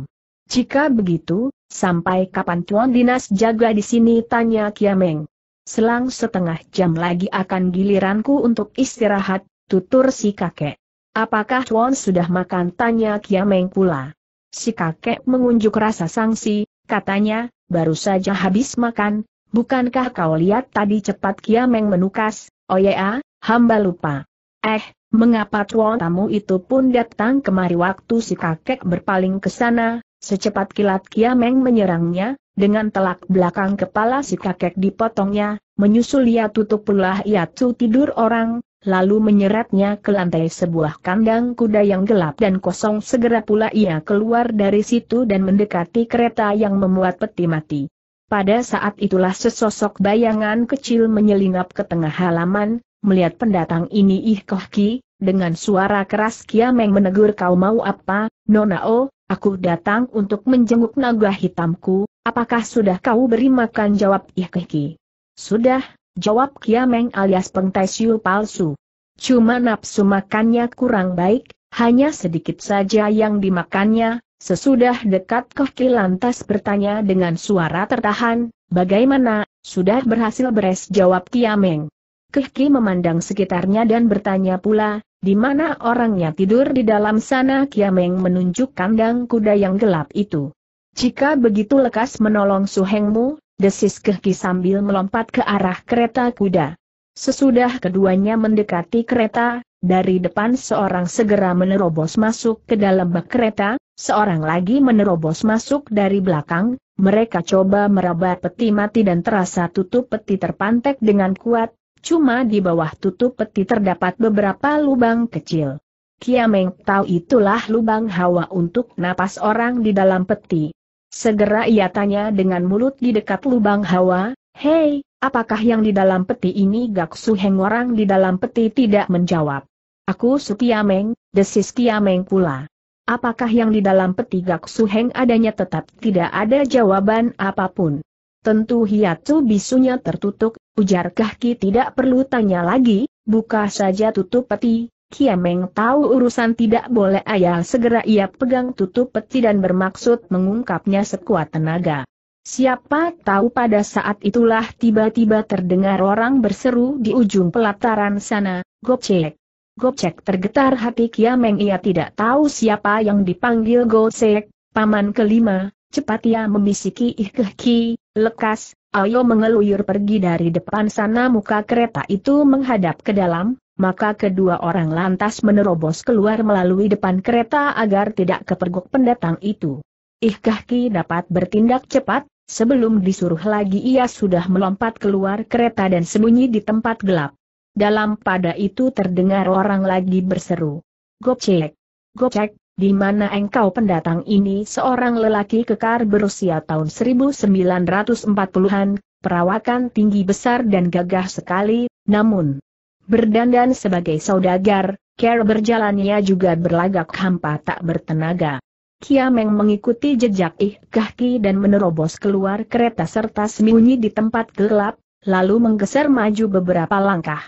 Jika begitu, Sampai kapan Tuan Dinas jaga di sini tanya Kiameng. Selang setengah jam lagi akan giliranku untuk istirahat, tutur si kakek. Apakah Tuan sudah makan tanya Kiameng pula. Si kakek mengunjuk rasa sangsi, katanya, baru saja habis makan, bukankah kau lihat tadi cepat Kiameng menukas, oh ya, hamba lupa. Eh, Mengapa tuan tamu itu pun datang kemari waktu si kakek berpaling ke sana, Secepat kilat Kiameng menyerangnya, dengan telak belakang kepala si kakek dipotongnya, menyusul ia tutup pula ia tu tidur orang, lalu menyeretnya ke lantai sebuah kandang kuda yang gelap dan kosong segera pula ia keluar dari situ dan mendekati kereta yang memuat peti mati. Pada saat itulah sesosok bayangan kecil menyelinap ke tengah halaman, melihat pendatang ini Ih Kohki, dengan suara keras Kiameng menegur kau mau apa, Nona O, Aku datang untuk menjenguk naga hitamku, apakah sudah kau beri makan jawab Ihkiki? Sudah, jawab Kiameng alias Pengtesiu siu palsu. Cuma nafsu makannya kurang baik, hanya sedikit saja yang dimakannya, sesudah dekat Kohki lantas bertanya dengan suara tertahan, bagaimana, sudah berhasil beres jawab Kiameng. Kehki memandang sekitarnya dan bertanya pula, di mana orangnya tidur di dalam sana Kiameng menunjuk kandang kuda yang gelap itu. Jika begitu lekas menolong suhengmu, desis Kehki sambil melompat ke arah kereta kuda. Sesudah keduanya mendekati kereta, dari depan seorang segera menerobos masuk ke dalam bak kereta, seorang lagi menerobos masuk dari belakang, mereka coba meraba peti mati dan terasa tutup peti terpantek dengan kuat, Cuma di bawah tutup peti terdapat beberapa lubang kecil. Kiameng tahu itulah lubang hawa untuk napas orang di dalam peti. Segera ia tanya dengan mulut di dekat lubang hawa, Hei, apakah yang di dalam peti ini gak suheng orang di dalam peti tidak menjawab. Aku Su Kiameng, desis Kiameng pula. Apakah yang di dalam peti gak suheng adanya tetap tidak ada jawaban apapun. Tentu hiatu bisunya tertutup, ujar Kahki tidak perlu tanya lagi, buka saja tutup peti, Kiameng tahu urusan tidak boleh ayah segera ia pegang tutup peti dan bermaksud mengungkapnya sekuat tenaga. Siapa tahu pada saat itulah tiba-tiba terdengar orang berseru di ujung pelataran sana, Gocek. Gocek tergetar hati Kiameng ia tidak tahu siapa yang dipanggil Gocek, paman kelima, Cepat ia membisiki ikhki, lekas, ayo mengeluyur pergi dari depan sana muka kereta itu menghadap ke dalam, maka kedua orang lantas menerobos keluar melalui depan kereta agar tidak kepergok pendatang itu. Ikhki dapat bertindak cepat, sebelum disuruh lagi ia sudah melompat keluar kereta dan sembunyi di tempat gelap. Dalam pada itu terdengar orang lagi berseru. Gocek! Gocek! di mana engkau pendatang ini seorang lelaki kekar berusia tahun 1940-an, perawakan tinggi besar dan gagah sekali, namun berdandan sebagai saudagar, care berjalannya juga berlagak hampa tak bertenaga. Kiameng mengikuti jejak Ih Kahki dan menerobos keluar kereta serta sembunyi di tempat gelap, lalu menggeser maju beberapa langkah.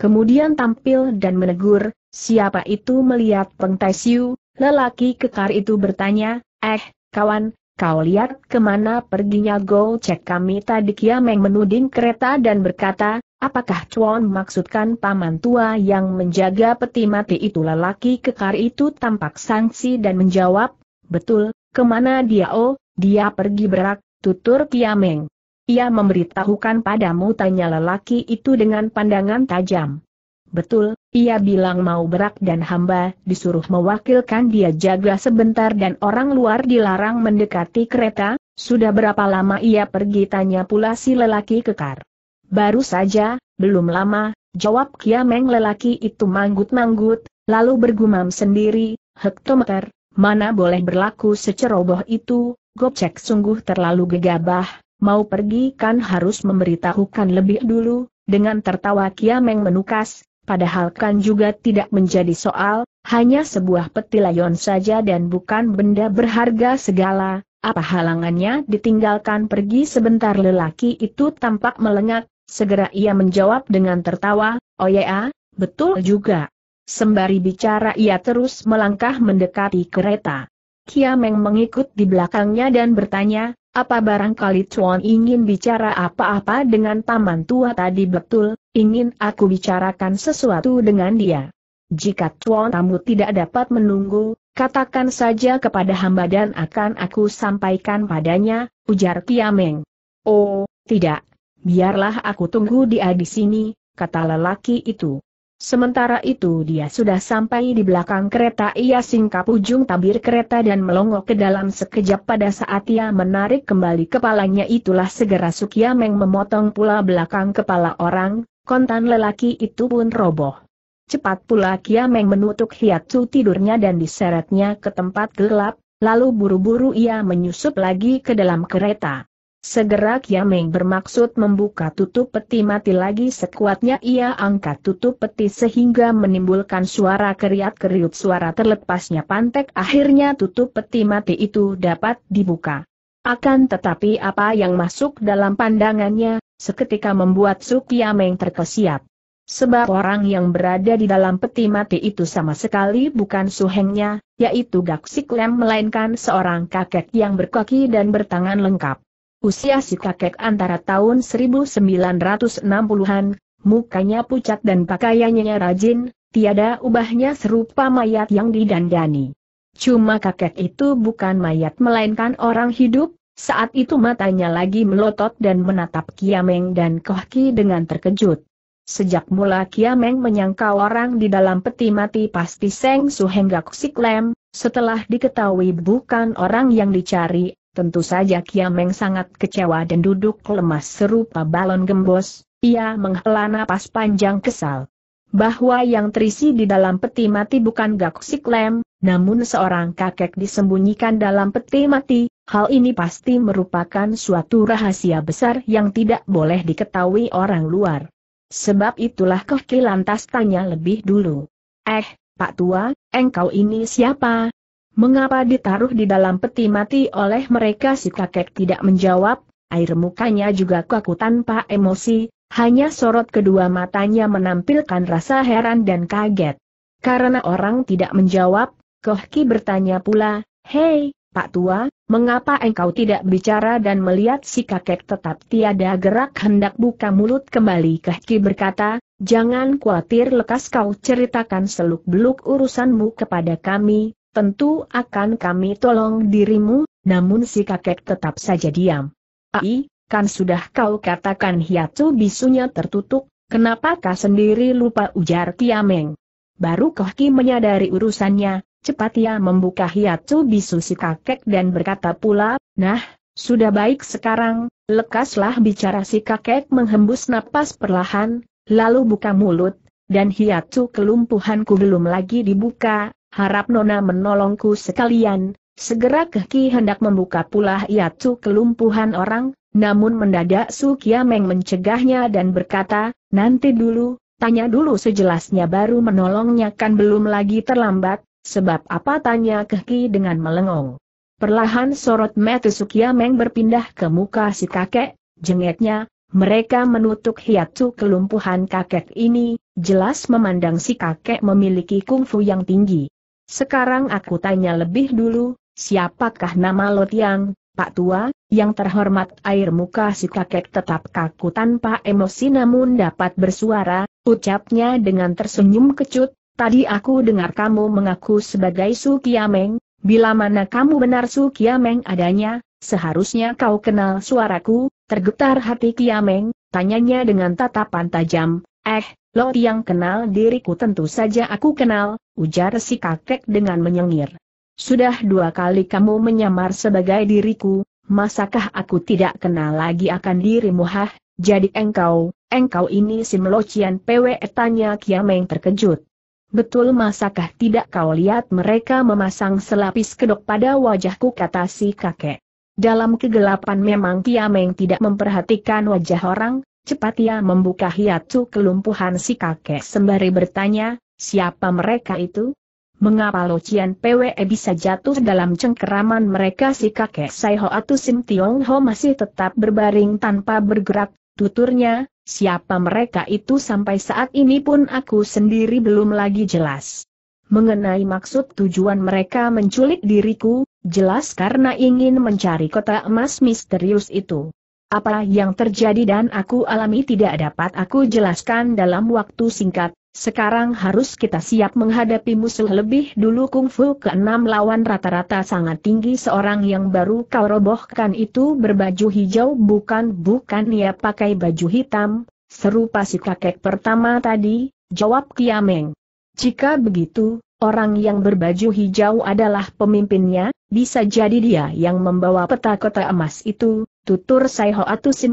Kemudian tampil dan menegur, siapa itu melihat Peng Taisiu, Lelaki kekar itu bertanya, eh, kawan, kau lihat kemana perginya Go cek kami tadi Kiameng menuding kereta dan berkata, apakah cuan maksudkan paman tua yang menjaga peti mati itu lelaki kekar itu tampak sanksi dan menjawab, betul, kemana dia oh, dia pergi berak, tutur Meng, Ia memberitahukan padamu tanya lelaki itu dengan pandangan tajam. Betul, ia bilang mau berak dan hamba disuruh mewakilkan dia jaga sebentar dan orang luar dilarang mendekati kereta, sudah berapa lama ia pergi tanya pula si lelaki kekar. Baru saja, belum lama, jawab Kiameng lelaki itu manggut-manggut, lalu bergumam sendiri, hektometer, mana boleh berlaku seceroboh itu, gocek sungguh terlalu gegabah, mau pergi kan harus memberitahukan lebih dulu, dengan tertawa Kiameng menukas, padahal kan juga tidak menjadi soal, hanya sebuah peti layon saja dan bukan benda berharga segala, apa halangannya ditinggalkan pergi sebentar lelaki itu tampak melengak, segera ia menjawab dengan tertawa, oh ya, betul juga. Sembari bicara ia terus melangkah mendekati kereta. Kia mengikut di belakangnya dan bertanya, apa barangkali Chuan ingin bicara apa-apa dengan paman tua tadi betul, ingin aku bicarakan sesuatu dengan dia. Jika Chuan tamu tidak dapat menunggu, katakan saja kepada hamba dan akan aku sampaikan padanya, ujar Kiameng. Oh, tidak. Biarlah aku tunggu dia di sini, kata lelaki itu. Sementara itu dia sudah sampai di belakang kereta ia singkap ujung tabir kereta dan melongok ke dalam sekejap pada saat ia menarik kembali kepalanya itulah segera Sukiameng memotong pula belakang kepala orang, kontan lelaki itu pun roboh. Cepat pula Kiameng menutup hiatu tidurnya dan diseretnya ke tempat gelap, lalu buru-buru ia menyusup lagi ke dalam kereta. Segera Kiameng bermaksud membuka tutup peti mati lagi sekuatnya ia angkat tutup peti sehingga menimbulkan suara keriat-keriut suara terlepasnya pantek akhirnya tutup peti mati itu dapat dibuka. Akan tetapi apa yang masuk dalam pandangannya, seketika membuat Su Kiameng terkesiap. Sebab orang yang berada di dalam peti mati itu sama sekali bukan suhengnya, yaitu Gaksik Lem melainkan seorang kakek yang berkaki dan bertangan lengkap. Usia si kakek antara tahun 1960-an, mukanya pucat dan pakaiannya rajin, tiada ubahnya serupa mayat yang didandani. Cuma kakek itu bukan mayat melainkan orang hidup, saat itu matanya lagi melotot dan menatap Kiameng dan Kohki dengan terkejut. Sejak mula Kiameng menyangka orang di dalam peti mati pasti Seng Suhenggak Siklem, setelah diketahui bukan orang yang dicari, Tentu saja Kiameng sangat kecewa dan duduk lemas serupa balon gembos, ia menghela napas panjang kesal. Bahwa yang terisi di dalam peti mati bukan gaksik lem, namun seorang kakek disembunyikan dalam peti mati, hal ini pasti merupakan suatu rahasia besar yang tidak boleh diketahui orang luar. Sebab itulah Koki lantas tanya lebih dulu. Eh, Pak Tua, engkau ini siapa? Mengapa ditaruh di dalam peti mati oleh mereka si kakek tidak menjawab, air mukanya juga kaku tanpa emosi, hanya sorot kedua matanya menampilkan rasa heran dan kaget. Karena orang tidak menjawab, Kohki bertanya pula, Hei, Pak Tua, mengapa engkau tidak bicara dan melihat si kakek tetap tiada gerak hendak buka mulut kembali Kohki berkata, Jangan khawatir lekas kau ceritakan seluk-beluk urusanmu kepada kami, tentu akan kami tolong dirimu, namun si kakek tetap saja diam. Ai, kan sudah kau katakan hiatu bisunya tertutup, kenapa kau sendiri lupa ujar Tiameng? Baru Kohki menyadari urusannya, cepat ia membuka hiatu bisu si kakek dan berkata pula, nah, sudah baik sekarang, lekaslah bicara si kakek menghembus napas perlahan, lalu buka mulut, dan hiatu kelumpuhanku belum lagi dibuka, harap Nona menolongku sekalian, segera Kehki hendak membuka pula yatu kelumpuhan orang, namun mendadak Su Kiameng mencegahnya dan berkata, nanti dulu, tanya dulu sejelasnya baru menolongnya kan belum lagi terlambat, sebab apa tanya Kehki dengan melengong. Perlahan sorot mata Kiameng berpindah ke muka si kakek, jengeknya, mereka menutup hiatu kelumpuhan kakek ini, jelas memandang si kakek memiliki kungfu yang tinggi. Sekarang aku tanya lebih dulu, siapakah nama Lotiang, Pak Tua, yang terhormat air muka si kakek tetap kaku tanpa emosi namun dapat bersuara, ucapnya dengan tersenyum kecut, tadi aku dengar kamu mengaku sebagai Su Kiameng, bila mana kamu benar Su Kiameng adanya, seharusnya kau kenal suaraku, tergetar hati Kiameng, tanyanya dengan tatapan tajam, eh, Lo yang kenal diriku tentu saja aku kenal, ujar si kakek dengan menyengir. Sudah dua kali kamu menyamar sebagai diriku, masakah aku tidak kenal lagi akan dirimu hah, jadi engkau, engkau ini si melocian pewe tanya Kiameng terkejut. Betul masakah tidak kau lihat mereka memasang selapis kedok pada wajahku kata si kakek. Dalam kegelapan memang Kiameng tidak memperhatikan wajah orang, Cepat ia membuka hiatu kelumpuhan si kakek sembari bertanya, siapa mereka itu? Mengapa Locian PWE bisa jatuh dalam cengkeraman mereka si kakek Saiho atau Sim Tiong Ho masih tetap berbaring tanpa bergerak, tuturnya, siapa mereka itu sampai saat ini pun aku sendiri belum lagi jelas. Mengenai maksud tujuan mereka menculik diriku, jelas karena ingin mencari kota emas misterius itu. Apa yang terjadi dan aku alami tidak dapat aku jelaskan dalam waktu singkat, sekarang harus kita siap menghadapi musuh lebih dulu kungfu keenam lawan rata-rata sangat tinggi seorang yang baru kau robohkan itu berbaju hijau bukan-bukan ia pakai baju hitam, serupa si kakek pertama tadi, jawab Kiameng. Jika begitu, orang yang berbaju hijau adalah pemimpinnya, bisa jadi dia yang membawa peta kota emas itu, Tutur Ho Saiho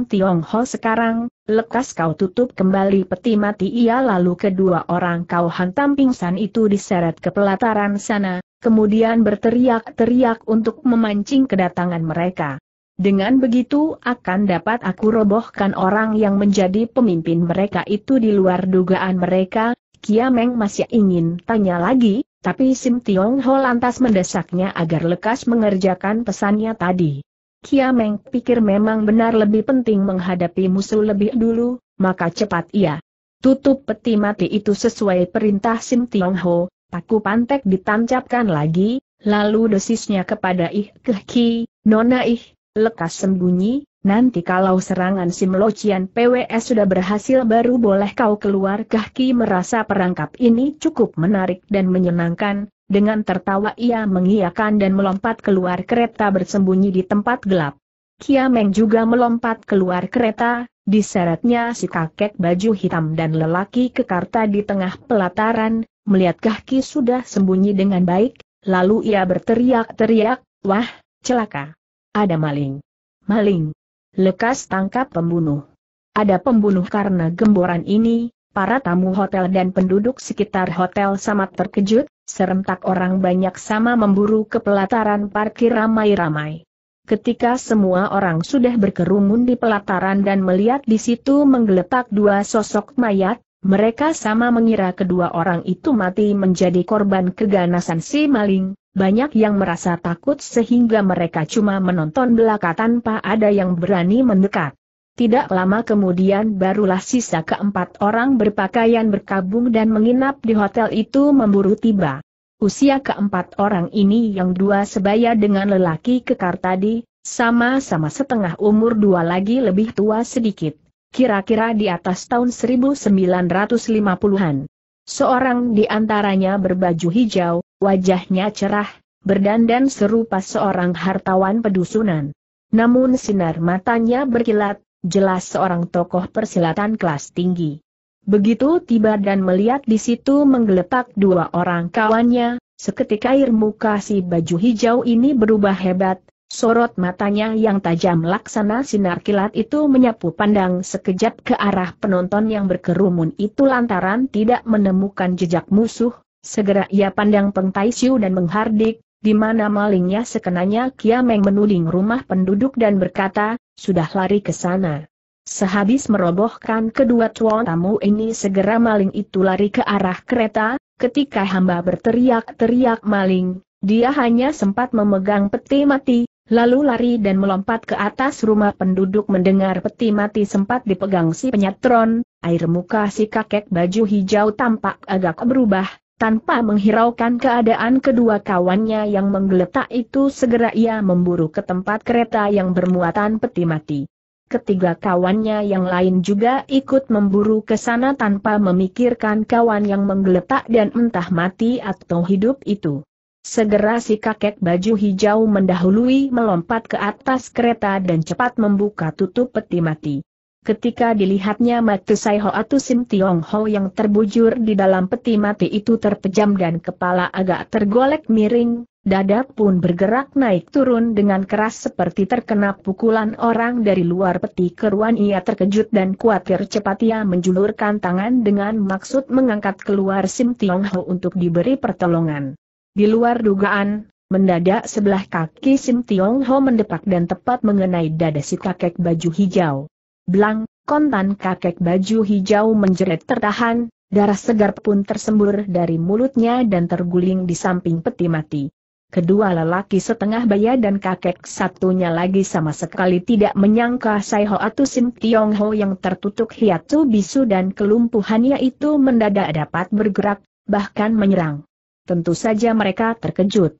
Tiong Ho sekarang, lekas kau tutup kembali peti mati ia lalu kedua orang kau hantam pingsan itu diseret ke pelataran sana, kemudian berteriak-teriak untuk memancing kedatangan mereka. Dengan begitu akan dapat aku robohkan orang yang menjadi pemimpin mereka itu di luar dugaan mereka, Kiameng masih ingin tanya lagi, tapi Sim Tiong Ho lantas mendesaknya agar lekas mengerjakan pesannya tadi. Kiameng pikir memang benar lebih penting menghadapi musuh lebih dulu, maka cepat ia tutup peti mati itu sesuai perintah Sim Tiong Ho, paku pantek ditancapkan lagi, lalu dosisnya kepada Ih Keh Ki, Nona Ih, lekas sembunyi, nanti kalau serangan Sim Locian PWS sudah berhasil baru boleh kau keluar Keh Ki merasa perangkap ini cukup menarik dan menyenangkan, dengan tertawa ia mengiakan dan melompat keluar kereta bersembunyi di tempat gelap. Kiameng juga melompat keluar kereta, diseretnya si kakek baju hitam dan lelaki kekarta di tengah pelataran, melihat kaki sudah sembunyi dengan baik, lalu ia berteriak-teriak, wah, celaka. Ada maling. Maling. Lekas tangkap pembunuh. Ada pembunuh karena gemboran ini, para tamu hotel dan penduduk sekitar hotel sangat terkejut, serentak orang banyak sama memburu ke pelataran parkir ramai-ramai. Ketika semua orang sudah berkerumun di pelataran dan melihat di situ menggeletak dua sosok mayat, mereka sama mengira kedua orang itu mati menjadi korban keganasan si maling, banyak yang merasa takut sehingga mereka cuma menonton belaka tanpa ada yang berani mendekat. Tidak lama kemudian barulah sisa keempat orang berpakaian berkabung dan menginap di hotel itu memburu tiba. Usia keempat orang ini yang dua sebaya dengan lelaki kekar tadi, sama-sama setengah umur dua lagi lebih tua sedikit, kira-kira di atas tahun 1950-an. Seorang di antaranya berbaju hijau, wajahnya cerah, berdandan serupa seorang hartawan pedusunan. Namun sinar matanya berkilat, Jelas seorang tokoh persilatan kelas tinggi. Begitu tiba dan melihat di situ menggeletak dua orang kawannya, seketika muka si baju hijau ini berubah hebat, sorot matanya yang tajam laksana sinar kilat itu menyapu pandang sekejap ke arah penonton yang berkerumun itu lantaran tidak menemukan jejak musuh, segera ia pandang Peng dan menghardik, di mana malingnya sekenanya Kiameng menuding rumah penduduk dan berkata, sudah lari ke sana. Sehabis merobohkan kedua tuan tamu ini segera maling itu lari ke arah kereta, ketika hamba berteriak-teriak maling, dia hanya sempat memegang peti mati, lalu lari dan melompat ke atas rumah penduduk mendengar peti mati sempat dipegang si penyatron. air muka si kakek baju hijau tampak agak berubah, tanpa menghiraukan keadaan kedua kawannya yang menggeletak itu segera ia memburu ke tempat kereta yang bermuatan peti mati. Ketiga kawannya yang lain juga ikut memburu ke sana tanpa memikirkan kawan yang menggeletak dan entah mati atau hidup itu. Segera si kakek baju hijau mendahului melompat ke atas kereta dan cepat membuka tutup peti mati ketika dilihatnya Ho atau Sim Tiong Ho yang terbujur di dalam peti mati itu terpejam dan kepala agak tergolek miring, dada pun bergerak naik turun dengan keras seperti terkena pukulan orang dari luar peti keruan ia terkejut dan khawatir cepat ia menjulurkan tangan dengan maksud mengangkat keluar Sim Tiong Ho untuk diberi pertolongan. Di luar dugaan, Mendadak sebelah kaki Sim Tiong Ho mendepak dan tepat mengenai dada si kakek baju hijau. Blang, kontan kakek baju hijau menjerit tertahan, darah segar pun tersembur dari mulutnya dan terguling di samping peti mati. Kedua lelaki setengah baya dan kakek satunya lagi sama sekali tidak menyangka Sai Ho atau Sim Tiong Ho yang tertutup hiatu bisu dan kelumpuhannya itu mendadak dapat bergerak, bahkan menyerang. Tentu saja mereka terkejut.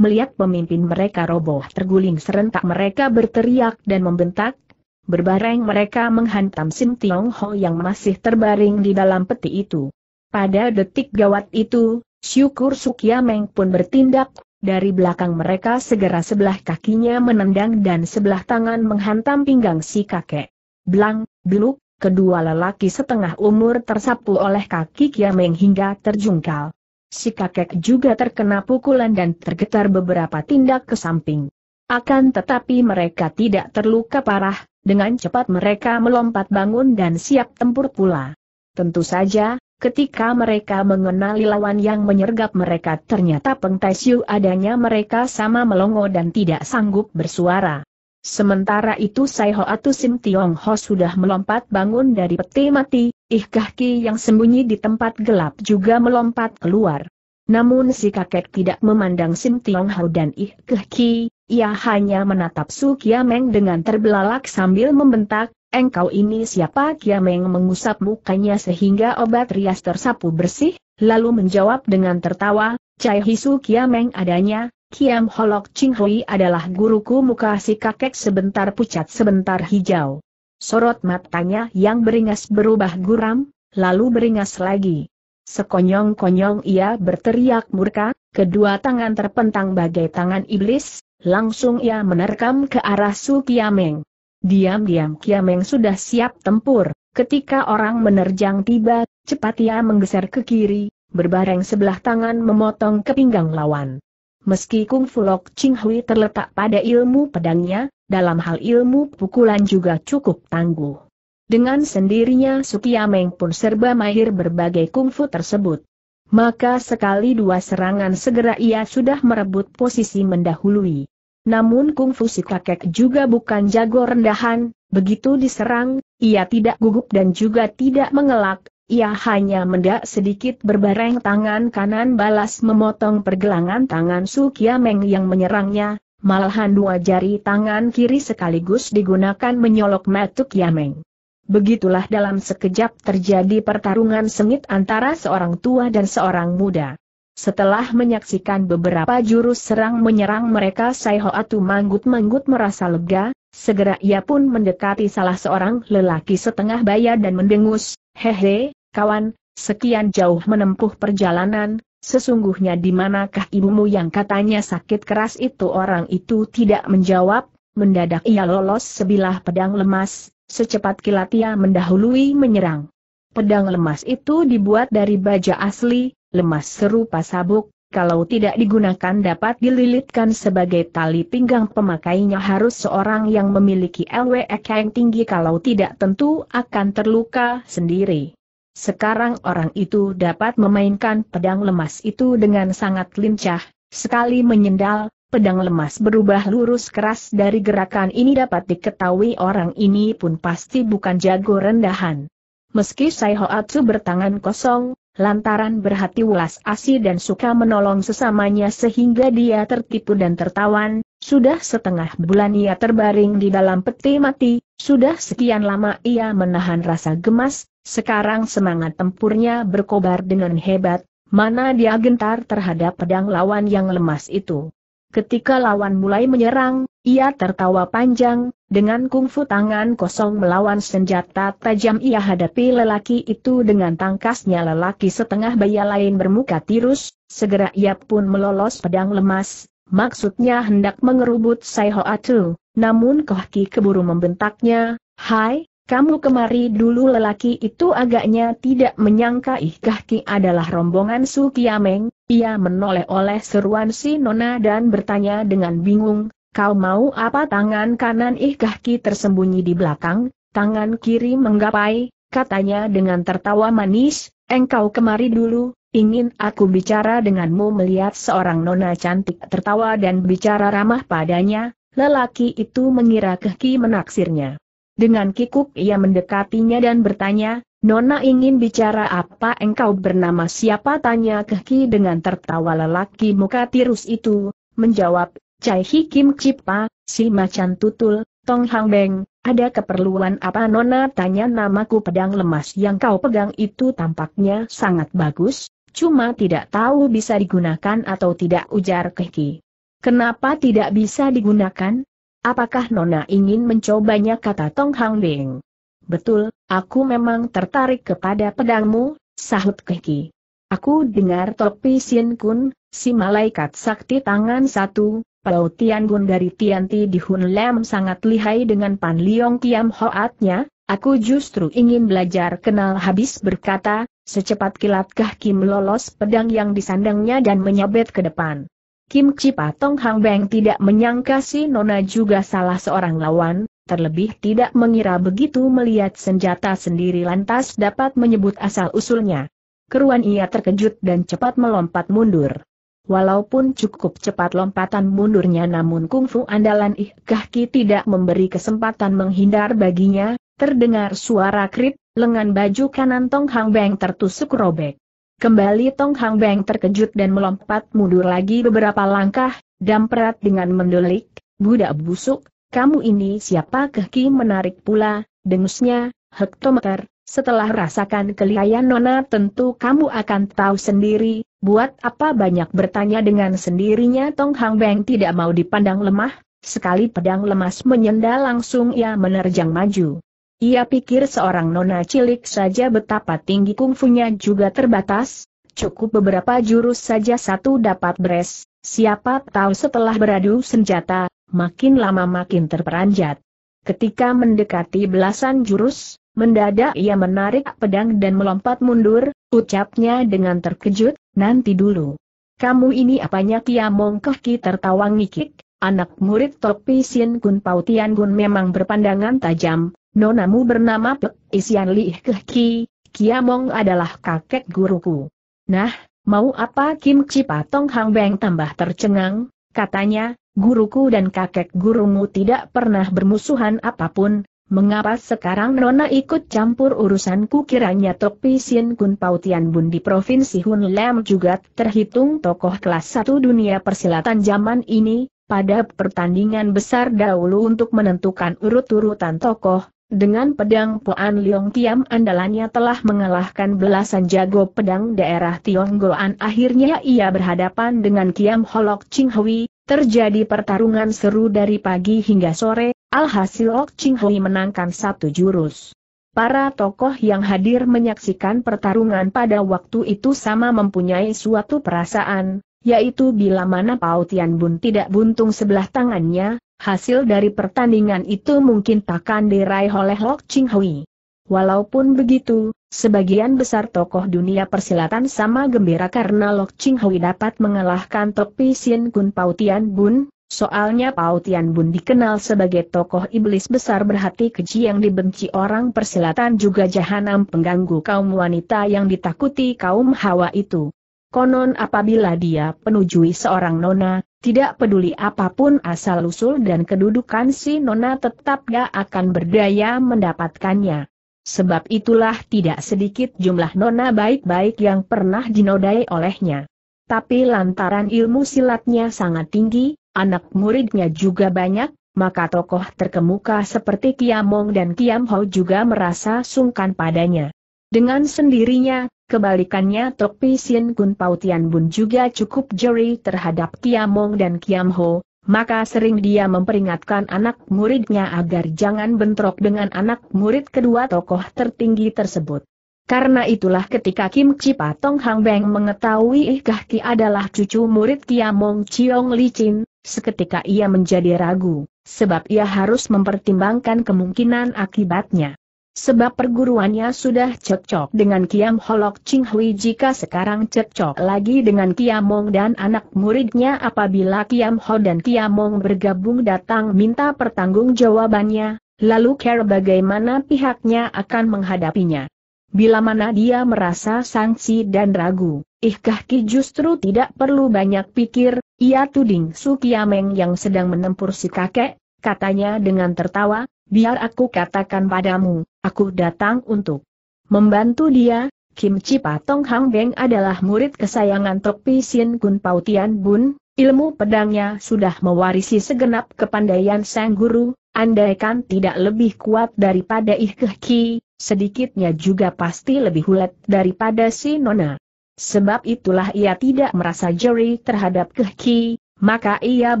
Melihat pemimpin mereka roboh terguling serentak mereka berteriak dan membentak, Berbareng mereka menghantam Sim Tiong Ho yang masih terbaring di dalam peti itu. Pada detik gawat itu, syukur Sukia ya Meng pun bertindak, dari belakang mereka segera sebelah kakinya menendang dan sebelah tangan menghantam pinggang si kakek. Blang, beluk, kedua lelaki setengah umur tersapu oleh kaki Kiameng hingga terjungkal. Si kakek juga terkena pukulan dan tergetar beberapa tindak ke samping. Akan tetapi mereka tidak terluka parah, dengan cepat mereka melompat bangun dan siap tempur pula. Tentu saja, Ketika mereka mengenali lawan yang menyergap mereka ternyata Peng adanya mereka sama melongo dan tidak sanggup bersuara. Sementara itu Sai Atu Sim Tiong Ho sudah melompat bangun dari peti mati, Ih Kah Ki yang sembunyi di tempat gelap juga melompat keluar. Namun si kakek tidak memandang Sim Tiong Hao dan Ih Keh Ki, ia hanya menatap Su Kiameng dengan terbelalak sambil membentak, engkau ini siapa Kiameng mengusap mukanya sehingga obat rias tersapu bersih, lalu menjawab dengan tertawa, Cai Hisu Kiameng adanya, Kiam Holok Ching Hui adalah guruku muka si kakek sebentar pucat sebentar hijau. Sorot matanya yang beringas berubah guram, lalu beringas lagi. Sekonyong-konyong ia berteriak murka, kedua tangan terpentang bagai tangan iblis, langsung ia menerkam ke arah Su Kiameng. Diam-diam Kiameng sudah siap tempur, ketika orang menerjang tiba, cepat ia menggeser ke kiri, berbareng sebelah tangan memotong ke pinggang lawan. Meski Kung Fu Lok Ching Hui terletak pada ilmu pedangnya, dalam hal ilmu pukulan juga cukup tangguh. Dengan sendirinya Sukiameng pun serba mahir berbagai kungfu tersebut. Maka sekali dua serangan segera ia sudah merebut posisi mendahului. Namun kungfu si kakek juga bukan jago rendahan, begitu diserang, ia tidak gugup dan juga tidak mengelak, ia hanya mendak sedikit berbareng tangan kanan balas memotong pergelangan tangan Sukiameng yang menyerangnya, malahan dua jari tangan kiri sekaligus digunakan menyolok Matuk Yameng. Begitulah dalam sekejap terjadi pertarungan sengit antara seorang tua dan seorang muda. Setelah menyaksikan beberapa jurus serang menyerang mereka Atu manggut-manggut merasa lega, segera ia pun mendekati salah seorang lelaki setengah baya dan mendengus, Hehe, kawan, sekian jauh menempuh perjalanan, sesungguhnya di manakah ibumu yang katanya sakit keras itu orang itu tidak menjawab, mendadak ia lolos sebilah pedang lemas, Secepat kilat ia mendahului menyerang. Pedang lemas itu dibuat dari baja asli, lemas serupa sabuk, kalau tidak digunakan dapat dililitkan sebagai tali pinggang pemakainya harus seorang yang memiliki LWK yang tinggi kalau tidak tentu akan terluka sendiri. Sekarang orang itu dapat memainkan pedang lemas itu dengan sangat lincah, sekali menyendal, pedang lemas berubah lurus keras dari gerakan ini dapat diketahui orang ini pun pasti bukan jago rendahan. Meski Sai Atsu bertangan kosong, lantaran berhati ulas asi dan suka menolong sesamanya sehingga dia tertipu dan tertawan, sudah setengah bulan ia terbaring di dalam peti mati, sudah sekian lama ia menahan rasa gemas, sekarang semangat tempurnya berkobar dengan hebat, mana dia gentar terhadap pedang lawan yang lemas itu. Ketika lawan mulai menyerang, ia tertawa panjang, dengan kungfu tangan kosong melawan senjata tajam ia hadapi lelaki itu dengan tangkasnya lelaki setengah baya lain bermuka tirus, segera ia pun melolos pedang lemas, maksudnya hendak mengerubut Sai Hoa Tu, namun Kohki keburu membentaknya, Hai, kamu kemari dulu lelaki itu agaknya tidak menyangka kaki adalah rombongan Su Kiameng, ia menoleh oleh seruan si Nona dan bertanya dengan bingung, kau mau apa tangan kanan kaki tersembunyi di belakang, tangan kiri menggapai, katanya dengan tertawa manis, engkau kemari dulu, ingin aku bicara denganmu melihat seorang nona cantik tertawa dan bicara ramah padanya, lelaki itu mengira Kehki menaksirnya. Dengan kikuk ia mendekatinya dan bertanya, Nona ingin bicara apa engkau bernama siapa tanya Kehki dengan tertawa lelaki muka tirus itu, menjawab, Cai Hikim Cipa, si macan tutul, Tong Hang Beng, ada keperluan apa Nona tanya namaku pedang lemas yang kau pegang itu tampaknya sangat bagus, cuma tidak tahu bisa digunakan atau tidak ujar Kehki. Kenapa tidak bisa digunakan? Apakah Nona ingin mencobanya kata Tong Hang Ling? Betul, aku memang tertarik kepada pedangmu, sahut Keki. Aku dengar Topi Sien Kun, si malaikat sakti tangan satu, Pau Tian Gun dari Tianti di Hun Lam sangat lihai dengan Pan Liong Kiam Hoatnya, aku justru ingin belajar kenal habis berkata, secepat kilat Kah Kim lolos pedang yang disandangnya dan menyabet ke depan. Kim Cipa Tong Hang Beng tidak menyangka si Nona juga salah seorang lawan, terlebih tidak mengira begitu melihat senjata sendiri lantas dapat menyebut asal-usulnya. Keruan ia terkejut dan cepat melompat mundur. Walaupun cukup cepat lompatan mundurnya namun kungfu andalan Ih Ki tidak memberi kesempatan menghindar baginya, terdengar suara krit, lengan baju kanan Tong Hang Beng tertusuk robek. Kembali Tong Hang Beng terkejut dan melompat mundur lagi beberapa langkah, dan damprat dengan mendelik, budak busuk, kamu ini siapa kehki menarik pula, dengusnya, hektometer, setelah rasakan kelihayan Nona tentu kamu akan tahu sendiri, buat apa banyak bertanya dengan sendirinya Tong Hang Beng tidak mau dipandang lemah, sekali pedang lemas menyenda langsung ia menerjang maju. Ia pikir seorang nona cilik saja betapa tinggi kungfunya juga terbatas, cukup beberapa jurus saja satu dapat beres, siapa tahu setelah beradu senjata, makin lama makin terperanjat. Ketika mendekati belasan jurus, mendadak ia menarik pedang dan melompat mundur, ucapnya dengan terkejut, nanti dulu. Kamu ini apanya Kia Mongkohki tertawa ngikik, anak murid Tok Pisin Kun Pautian Gun memang berpandangan tajam, Nonamu bernama Pek Isian Li Keh Ki, Kiamong adalah kakek guruku. Nah, mau apa Kim Cipatong Hang Beng tambah tercengang, katanya, guruku dan kakek gurumu tidak pernah bermusuhan apapun, mengapa sekarang Nona ikut campur urusanku kiranya Tok Pisin Kun Pautian Bun di Provinsi Hun Lam juga terhitung tokoh kelas satu dunia persilatan zaman ini, pada pertandingan besar dahulu untuk menentukan urut-urutan tokoh, dengan pedang Poan Liong Tiam andalannya telah mengalahkan belasan jago pedang daerah Tionggoan akhirnya ia berhadapan dengan Kiam Holok Ching Hui, terjadi pertarungan seru dari pagi hingga sore, alhasil Ok Ching Hui menangkan satu jurus. Para tokoh yang hadir menyaksikan pertarungan pada waktu itu sama mempunyai suatu perasaan, yaitu bila mana Pao Bun tidak buntung sebelah tangannya, hasil dari pertandingan itu mungkin takkan diraih oleh Lok Ching Hui. Walaupun begitu, sebagian besar tokoh dunia persilatan sama gembira karena Lok Ching Hui dapat mengalahkan topi Pi Sin Kun Pao Bun. soalnya Pao Bun dikenal sebagai tokoh iblis besar berhati keji yang dibenci orang persilatan juga jahanam pengganggu kaum wanita yang ditakuti kaum hawa itu. Konon apabila dia penujui seorang nona, tidak peduli apapun asal-usul dan kedudukan si nona tetap gak akan berdaya mendapatkannya. Sebab itulah tidak sedikit jumlah nona baik-baik yang pernah dinodai olehnya. Tapi lantaran ilmu silatnya sangat tinggi, anak muridnya juga banyak, maka tokoh terkemuka seperti Kiamong dan Kiamho juga merasa sungkan padanya. Dengan sendirinya, Kebalikannya Tok Pisin Kun Pau Tian Bun juga cukup jeri terhadap Kiamong dan Kiam Ho, maka sering dia memperingatkan anak muridnya agar jangan bentrok dengan anak murid kedua tokoh tertinggi tersebut. Karena itulah ketika Kim Cipa Tong Hang Beng mengetahui Ikah Ki adalah cucu murid Kiamong Chiong Licin, seketika ia menjadi ragu, sebab ia harus mempertimbangkan kemungkinan akibatnya. Sebab perguruannya sudah cocok dengan Kiam Holok Ching Hui jika sekarang cocok lagi dengan Kiam Mong dan anak muridnya apabila Kiam Ho dan Kiam Mong bergabung datang minta pertanggungjawabannya, lalu care bagaimana pihaknya akan menghadapinya. Bila mana dia merasa sanksi dan ragu, Ihkah Ki justru tidak perlu banyak pikir, ia tuding Su Kiameng yang sedang menempur si kakek, katanya dengan tertawa, biar aku katakan padamu, Aku datang untuk membantu dia, Kim Chi Patong Hang Beng adalah murid kesayangan Tok Pisin Gun Pau Tian Bun, ilmu pedangnya sudah mewarisi segenap kepandaian sang guru, andaikan tidak lebih kuat daripada Ih Keh Ki, sedikitnya juga pasti lebih hulet daripada si Nona. Sebab itulah ia tidak merasa jeri terhadap Keh Ki, maka ia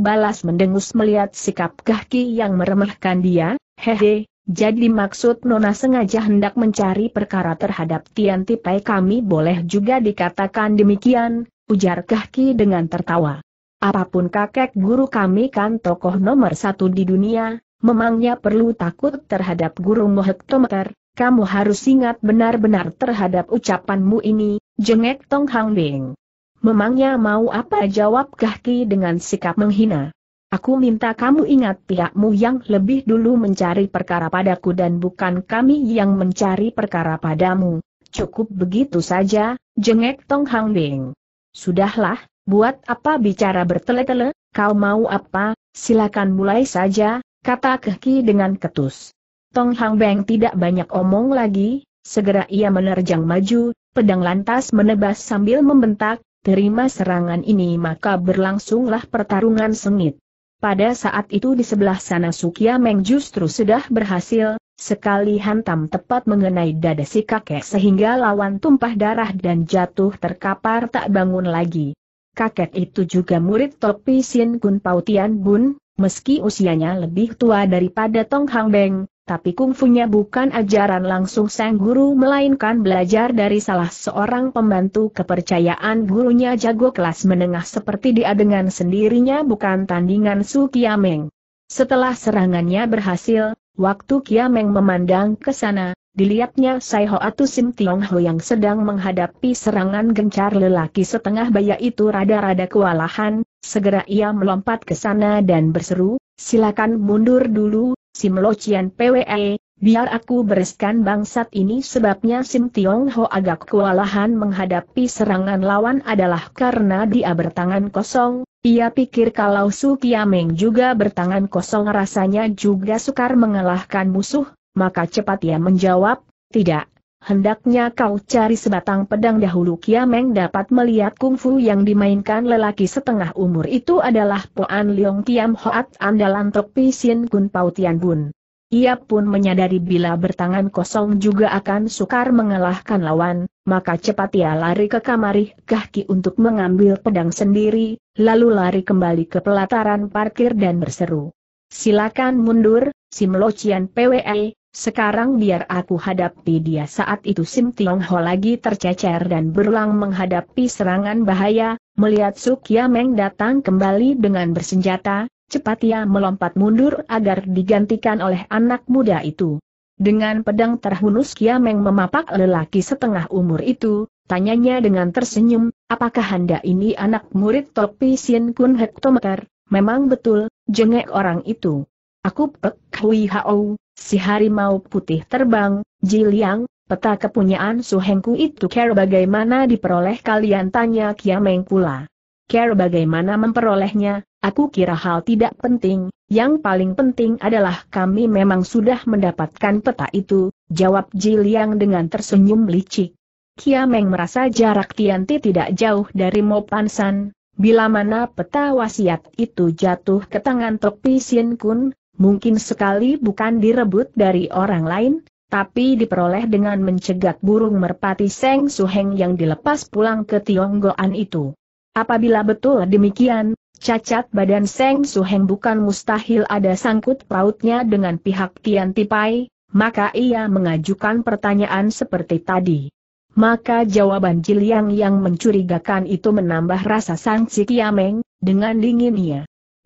balas mendengus melihat sikap Keh Ki yang meremehkan dia, hehe, jadi maksud Nona sengaja hendak mencari perkara terhadap Tian Tipai kami boleh juga dikatakan demikian, ujar Kahki dengan tertawa. Apapun kakek guru kami kan tokoh nomor satu di dunia, memangnya perlu takut terhadap guru Mohektometer, kamu harus ingat benar-benar terhadap ucapanmu ini, jengek Tong Hang Bing. Memangnya mau apa jawab Kahki dengan sikap menghina. Aku minta kamu ingat pihakmu yang lebih dulu mencari perkara padaku dan bukan kami yang mencari perkara padamu. Cukup begitu saja, jengek Tong Hang Bing. Sudahlah, buat apa bicara bertele-tele, kau mau apa, silakan mulai saja, kata Keki dengan ketus. Tong Hang Beng tidak banyak omong lagi, segera ia menerjang maju, pedang lantas menebas sambil membentak, terima serangan ini maka berlangsunglah pertarungan sengit. Pada saat itu di sebelah sana Sukia Meng justru sudah berhasil, sekali hantam tepat mengenai dada si kakek sehingga lawan tumpah darah dan jatuh terkapar tak bangun lagi. Kakek itu juga murid Topi Sin Kun Pautian Bun, meski usianya lebih tua daripada Tong Hang Beng, tapi kungfunya bukan ajaran langsung sang guru melainkan belajar dari salah seorang pembantu kepercayaan gurunya jago kelas menengah seperti dia dengan sendirinya bukan tandingan Su Kiameng. Setelah serangannya berhasil, waktu Kiameng memandang ke sana, dilihatnya Sai Ho Atu Sim Tiong Ho yang sedang menghadapi serangan gencar lelaki setengah baya itu rada-rada kewalahan, segera ia melompat ke sana dan berseru, silakan mundur dulu, Sim Lo Chien PWE, biar aku bereskan bangsat ini sebabnya Sim Tiong Ho agak kewalahan menghadapi serangan lawan adalah karena dia bertangan kosong, ia pikir kalau Su Kiameng juga bertangan kosong rasanya juga sukar mengalahkan musuh, maka cepat ia menjawab, tidak, hendaknya kau cari sebatang pedang dahulu Kiameng dapat melihat kungfu yang dimainkan lelaki setengah umur itu adalah Poan Leong Tiam Hoat andalan Tok Pisin Kun Pau Tian Bun. Ia pun menyadari bila bertangan kosong juga akan sukar mengalahkan lawan, maka cepat ia lari ke kamar kaki untuk mengambil pedang sendiri, lalu lari kembali ke pelataran parkir dan berseru. Silakan mundur, Simlocian PWE, sekarang biar aku hadapi dia saat itu Sim Tiong Ho lagi tercecer dan berulang menghadapi serangan bahaya, melihat Sukya Meng datang kembali dengan bersenjata, cepat ia melompat mundur agar digantikan oleh anak muda itu. Dengan pedang terhunus Kia Meng memapak lelaki setengah umur itu, tanyanya dengan tersenyum, apakah anda ini anak murid Topi Sien Kun Hektometer? Memang betul, jengek orang itu. Aku Pek eh, Hui Hao, si harimau putih terbang, Jiliang, peta kepunyaan Suhengku itu care bagaimana diperoleh kalian tanya Kia Mengkula. Care bagaimana memperolehnya, aku kira hal tidak penting, yang paling penting adalah kami memang sudah mendapatkan peta itu, jawab Jiliang dengan tersenyum licik. Kia Meng merasa jarak Tianti tidak jauh dari Mo Pansan. bila mana peta wasiat itu jatuh ke tangan Tok Pisin Kun, mungkin sekali bukan direbut dari orang lain, tapi diperoleh dengan mencegat burung merpati Seng Suheng yang dilepas pulang ke Tionggoan itu. Apabila betul demikian, cacat badan Seng Suheng bukan mustahil ada sangkut pautnya dengan pihak Tian Tipai, maka ia mengajukan pertanyaan seperti tadi. Maka jawaban Jiliang yang mencurigakan itu menambah rasa sangsi Kiameng, dengan dingin ia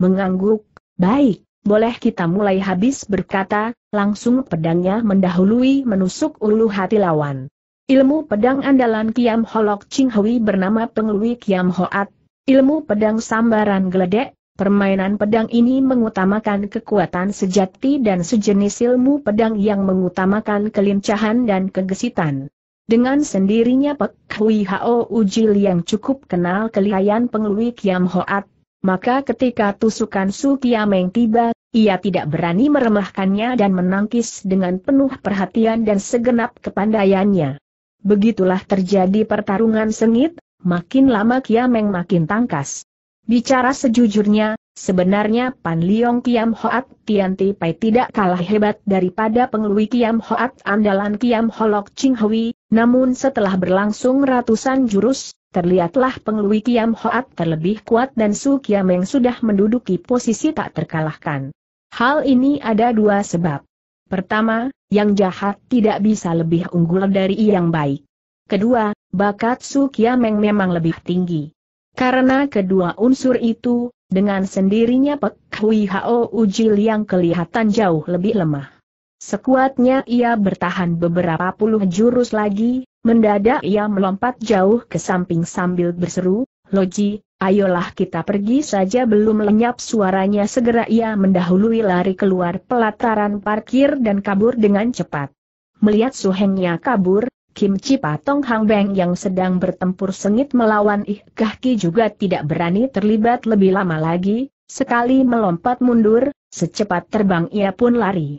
Mengangguk, baik, boleh kita mulai habis berkata, langsung pedangnya mendahului menusuk ulu hati lawan. Ilmu pedang andalan Kiam Holok Ching Hui bernama Penglui Kiam Hoat, ilmu pedang sambaran geledek, Permainan pedang ini mengutamakan kekuatan sejati dan sejenis ilmu pedang yang mengutamakan kelincahan dan kegesitan. Dengan sendirinya Pek Hui Hao Ujil yang cukup kenal kelihayan Penglui Kiam Hoat, maka ketika tusukan Su Kiameng tiba, ia tidak berani meremahkannya dan menangkis dengan penuh perhatian dan segenap kepandaiannya. Begitulah terjadi pertarungan sengit, makin lama Kiameng makin tangkas. Bicara sejujurnya, sebenarnya Pan Liong Kiam Hoat Ti Pai tidak kalah hebat daripada pengelui Kiam Hoat andalan Kiam Holok Ching Hui, namun setelah berlangsung ratusan jurus, Terlihatlah pengelui Kiam Hoat terlebih kuat dan Su Kiam yang sudah menduduki posisi tak terkalahkan. Hal ini ada dua sebab. Pertama, yang jahat tidak bisa lebih unggul dari yang baik. Kedua, bakat Su Kiameng memang lebih tinggi. Karena kedua unsur itu, dengan sendirinya Pek Hui Hao Ujil yang kelihatan jauh lebih lemah. Sekuatnya ia bertahan beberapa puluh jurus lagi, Mendadak ia melompat jauh ke samping sambil berseru, Loji, ayolah kita pergi saja belum lenyap suaranya segera ia mendahului lari keluar pelataran parkir dan kabur dengan cepat. Melihat suhengnya kabur, Kim Chi Patong Hang Beng yang sedang bertempur sengit melawan Ih Kah Ki juga tidak berani terlibat lebih lama lagi, sekali melompat mundur, secepat terbang ia pun lari.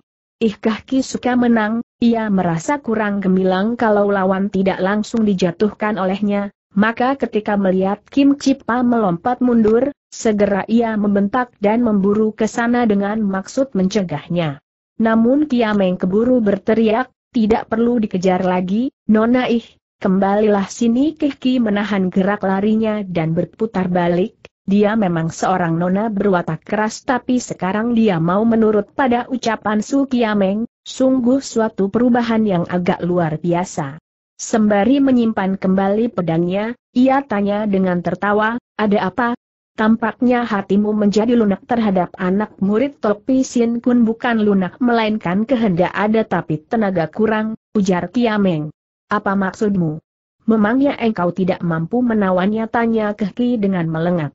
Ki suka menang, ia merasa kurang gemilang kalau lawan tidak langsung dijatuhkan olehnya, maka ketika melihat Kim Cipa melompat mundur, segera ia membentak dan memburu ke sana dengan maksud mencegahnya. Namun Kiameng keburu berteriak, tidak perlu dikejar lagi, Nona Ih, kembalilah sini Ki menahan gerak larinya dan berputar balik, dia memang seorang nona berwatak keras tapi sekarang dia mau menurut pada ucapan Su Kiameng, sungguh suatu perubahan yang agak luar biasa. Sembari menyimpan kembali pedangnya, ia tanya dengan tertawa, ada apa? Tampaknya hatimu menjadi lunak terhadap anak murid Topi Sin Kun bukan lunak melainkan kehendak ada tapi tenaga kurang, ujar Kiameng. Apa maksudmu? Memangnya engkau tidak mampu menawannya tanya Kehki dengan melengak.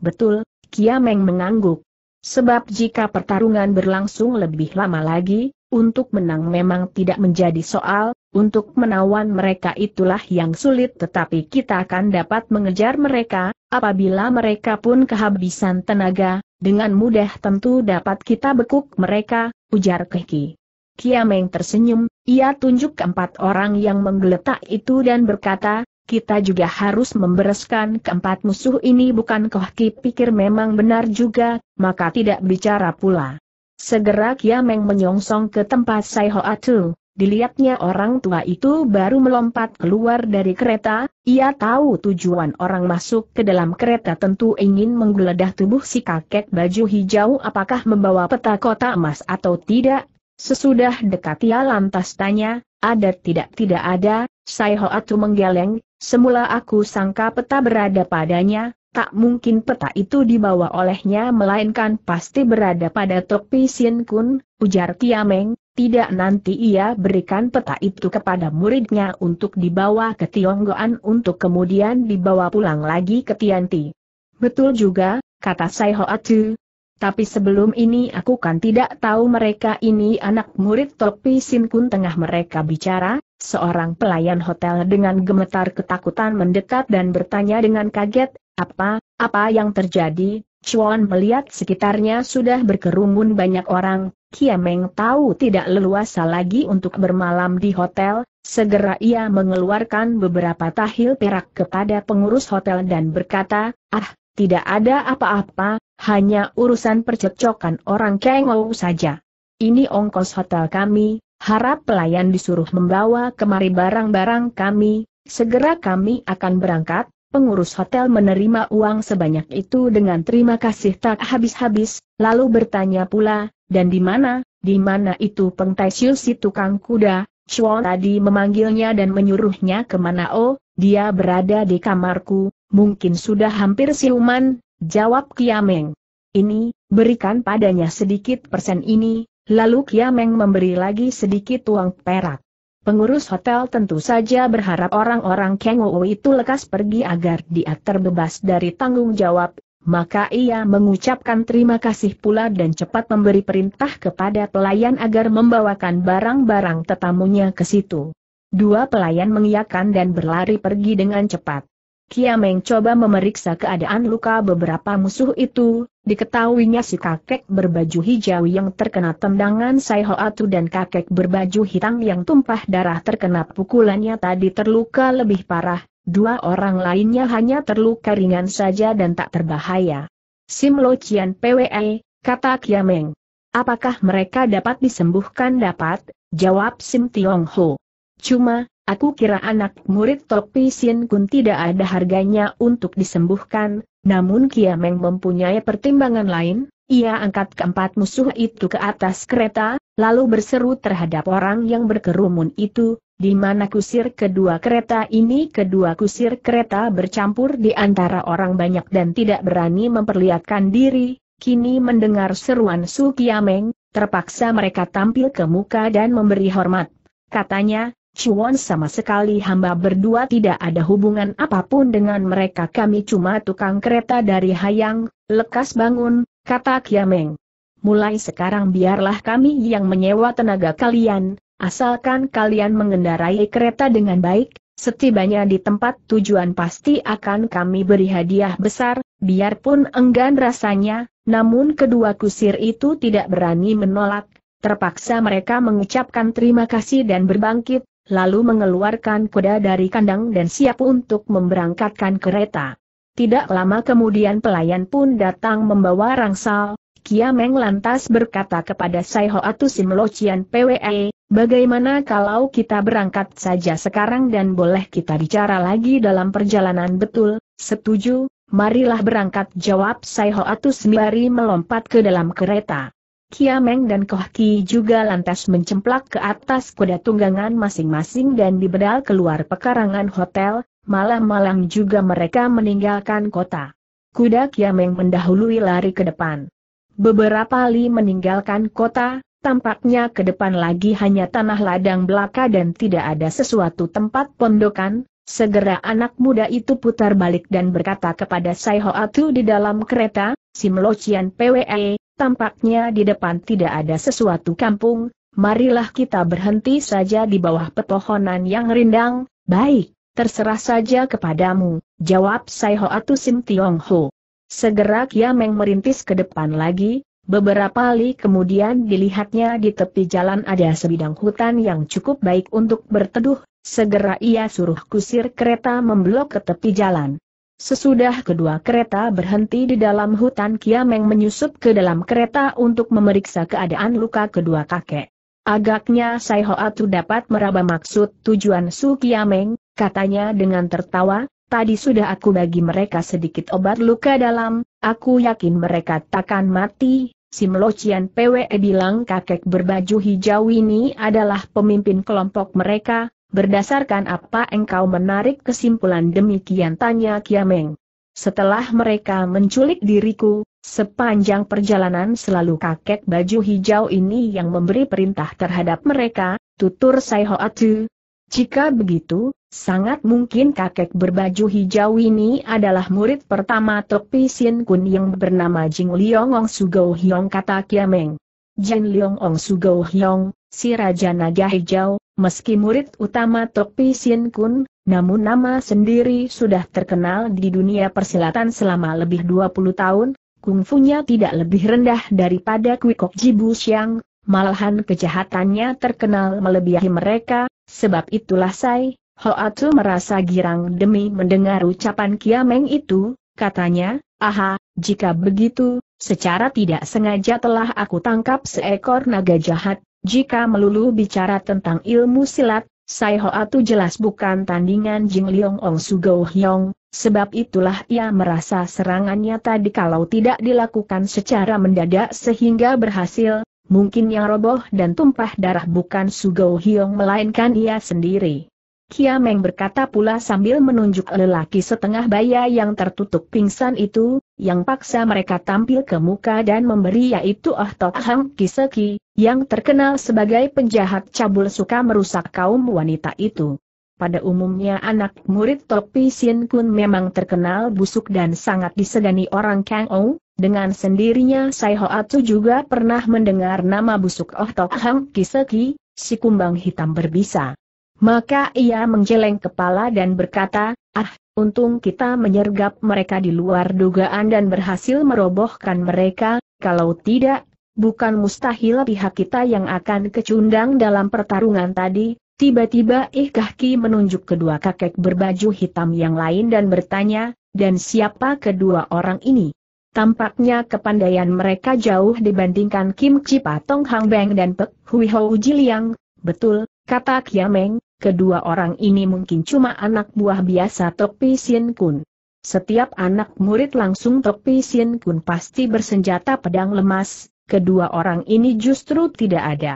Betul, Kiameng mengangguk. Sebab jika pertarungan berlangsung lebih lama lagi, untuk menang memang tidak menjadi soal, untuk menawan mereka itulah yang sulit tetapi kita akan dapat mengejar mereka, apabila mereka pun kehabisan tenaga, dengan mudah tentu dapat kita bekuk mereka, ujar Keki. Kiameng tersenyum, ia tunjuk empat orang yang menggeletak itu dan berkata, kita juga harus membereskan keempat musuh ini bukan Kohki pikir memang benar juga, maka tidak bicara pula. Segera Kia Kiameng menyongsong ke tempat Sai Ho Atu. dilihatnya orang tua itu baru melompat keluar dari kereta, ia tahu tujuan orang masuk ke dalam kereta tentu ingin menggeledah tubuh si kakek baju hijau apakah membawa peta kota emas atau tidak, sesudah dekat ia lantas tanya, ada tidak tidak ada, Sai Atu menggeleng, semula aku sangka peta berada padanya, tak mungkin peta itu dibawa olehnya melainkan pasti berada pada topi Sien Kun, ujar Tiameng, tidak nanti ia berikan peta itu kepada muridnya untuk dibawa ke Tionggoan untuk kemudian dibawa pulang lagi ke Tianti. Betul juga, kata Sai Atu. Tapi sebelum ini aku kan tidak tahu mereka ini anak murid Topi Sin Kun tengah mereka bicara, seorang pelayan hotel dengan gemetar ketakutan mendekat dan bertanya dengan kaget, apa, apa yang terjadi? Chuan melihat sekitarnya sudah berkerumun banyak orang, Kiameng tahu tidak leluasa lagi untuk bermalam di hotel, segera ia mengeluarkan beberapa tahil perak kepada pengurus hotel dan berkata, ah, tidak ada apa-apa, hanya urusan percekcokan orang kengou saja. Ini ongkos hotel kami, harap pelayan disuruh membawa kemari barang-barang kami, segera kami akan berangkat, pengurus hotel menerima uang sebanyak itu dengan terima kasih tak habis-habis, lalu bertanya pula, dan di mana, di mana itu pengtaisiu si tukang kuda, Chuan tadi memanggilnya dan menyuruhnya kemana oh, dia berada di kamarku, mungkin sudah hampir siuman, Jawab Kiameng. Ini, berikan padanya sedikit persen ini, lalu Kiameng memberi lagi sedikit uang perak. Pengurus hotel tentu saja berharap orang-orang Keng Wu itu lekas pergi agar dia terbebas dari tanggung jawab, maka ia mengucapkan terima kasih pula dan cepat memberi perintah kepada pelayan agar membawakan barang-barang tetamunya ke situ. Dua pelayan mengiyakan dan berlari pergi dengan cepat. Kiameng coba memeriksa keadaan luka beberapa musuh itu, diketahuinya si kakek berbaju hijau yang terkena tendangan Sai Hoatu dan kakek berbaju hitam yang tumpah darah terkena pukulannya tadi terluka lebih parah, dua orang lainnya hanya terluka ringan saja dan tak terbahaya. Sim Lo Chian PWE, kata Kiameng. Apakah mereka dapat disembuhkan dapat? Jawab Sim Tiong Ho. Cuma, Aku kira anak murid Topi Sin Kun tidak ada harganya untuk disembuhkan, namun Kiameng mempunyai pertimbangan lain, ia angkat keempat musuh itu ke atas kereta, lalu berseru terhadap orang yang berkerumun itu, di mana kusir kedua kereta ini kedua kusir kereta bercampur di antara orang banyak dan tidak berani memperlihatkan diri, kini mendengar seruan Su Kiameng, terpaksa mereka tampil ke muka dan memberi hormat. Katanya, Cuan sama sekali hamba berdua tidak ada hubungan apapun dengan mereka kami cuma tukang kereta dari Hayang, lekas bangun, kata Kiameng. Mulai sekarang biarlah kami yang menyewa tenaga kalian, asalkan kalian mengendarai kereta dengan baik, setibanya di tempat tujuan pasti akan kami beri hadiah besar, biarpun enggan rasanya, namun kedua kusir itu tidak berani menolak, terpaksa mereka mengucapkan terima kasih dan berbangkit, lalu mengeluarkan kuda dari kandang dan siap untuk memberangkatkan kereta. Tidak lama kemudian pelayan pun datang membawa rangsal, Kiameng lantas berkata kepada Sai Hoatu Simlocian PWE, bagaimana kalau kita berangkat saja sekarang dan boleh kita bicara lagi dalam perjalanan betul, setuju, marilah berangkat jawab Sai Hoatu sembari melompat ke dalam kereta. Kiameng dan Koh Ki juga lantas mencemplak ke atas kuda tunggangan masing-masing dan dibedal keluar pekarangan hotel, malam-malam juga mereka meninggalkan kota. Kuda Kiameng mendahului lari ke depan. Beberapa li meninggalkan kota, tampaknya ke depan lagi hanya tanah ladang belaka dan tidak ada sesuatu tempat pondokan, Segera anak muda itu putar balik dan berkata kepada Sai Hoatu di dalam kereta, Simlocian PWE, Tampaknya di depan tidak ada sesuatu kampung, marilah kita berhenti saja di bawah pepohonan yang rindang, baik, terserah saja kepadamu, jawab Sai Ho Atu Sim Tiong Ho. Segera Meng merintis ke depan lagi, beberapa li kemudian dilihatnya di tepi jalan ada sebidang hutan yang cukup baik untuk berteduh, segera ia suruh kusir kereta memblok ke tepi jalan. Sesudah kedua kereta berhenti di dalam hutan Kiameng menyusup ke dalam kereta untuk memeriksa keadaan luka kedua kakek. Agaknya Sai Hoatu dapat meraba maksud tujuan Su Kiameng, katanya dengan tertawa, tadi sudah aku bagi mereka sedikit obat luka dalam, aku yakin mereka takkan mati. Sim Locian PWE bilang kakek berbaju hijau ini adalah pemimpin kelompok mereka, Berdasarkan apa engkau menarik kesimpulan demikian tanya Kiameng. Setelah mereka menculik diriku, sepanjang perjalanan selalu kakek baju hijau ini yang memberi perintah terhadap mereka, tutur Sai Atu. Jika begitu, sangat mungkin kakek berbaju hijau ini adalah murid pertama Topi Sin Kun yang bernama Jing Liong Ong Hyong kata Kiameng. Jin Liong Ong Hyong, si Raja Naga Hijau, Meski murid utama Topi Sin Kun, namun nama sendiri sudah terkenal di dunia persilatan selama lebih 20 tahun, kungfunya tidak lebih rendah daripada Kwikok Jibu Xiang, malahan kejahatannya terkenal melebihi mereka, sebab itulah Sai, Hoatu merasa girang demi mendengar ucapan Kiameng itu, katanya, aha, jika begitu, Secara tidak sengaja telah aku tangkap seekor naga jahat, jika melulu bicara tentang ilmu silat, Sai Hoatu jelas bukan tandingan Jing Liong Ong Sugou Hyong, sebab itulah ia merasa serangannya tadi kalau tidak dilakukan secara mendadak sehingga berhasil, mungkin yang roboh dan tumpah darah bukan Sugou Hyong melainkan ia sendiri. Kiameng berkata pula sambil menunjuk lelaki setengah baya yang tertutup pingsan itu, yang paksa mereka tampil ke muka dan memberi yaitu Oh Tok Hang Kiseki, yang terkenal sebagai penjahat cabul suka merusak kaum wanita itu. Pada umumnya anak murid Tok Sin Kun memang terkenal busuk dan sangat disegani orang Kang Ou, dengan sendirinya Sai Atu juga pernah mendengar nama busuk Oh Tok Hang Kiseki, si kumbang hitam berbisa. Maka ia menggeleng kepala dan berkata, ah, untung kita menyergap mereka di luar dugaan dan berhasil merobohkan mereka, kalau tidak, bukan mustahil pihak kita yang akan kecundang dalam pertarungan tadi, Tiba-tiba Ih menunjuk kedua kakek berbaju hitam yang lain dan bertanya, dan siapa kedua orang ini? Tampaknya kepandaian mereka jauh dibandingkan Kim Chi Patong Hang Beng dan Pek Hui Hou Jiliang. Betul, kata Kiameng, Kedua orang ini mungkin cuma anak buah biasa Tok Pisin Kun. Setiap anak murid langsung Tok Pisin Kun pasti bersenjata pedang lemas, kedua orang ini justru tidak ada.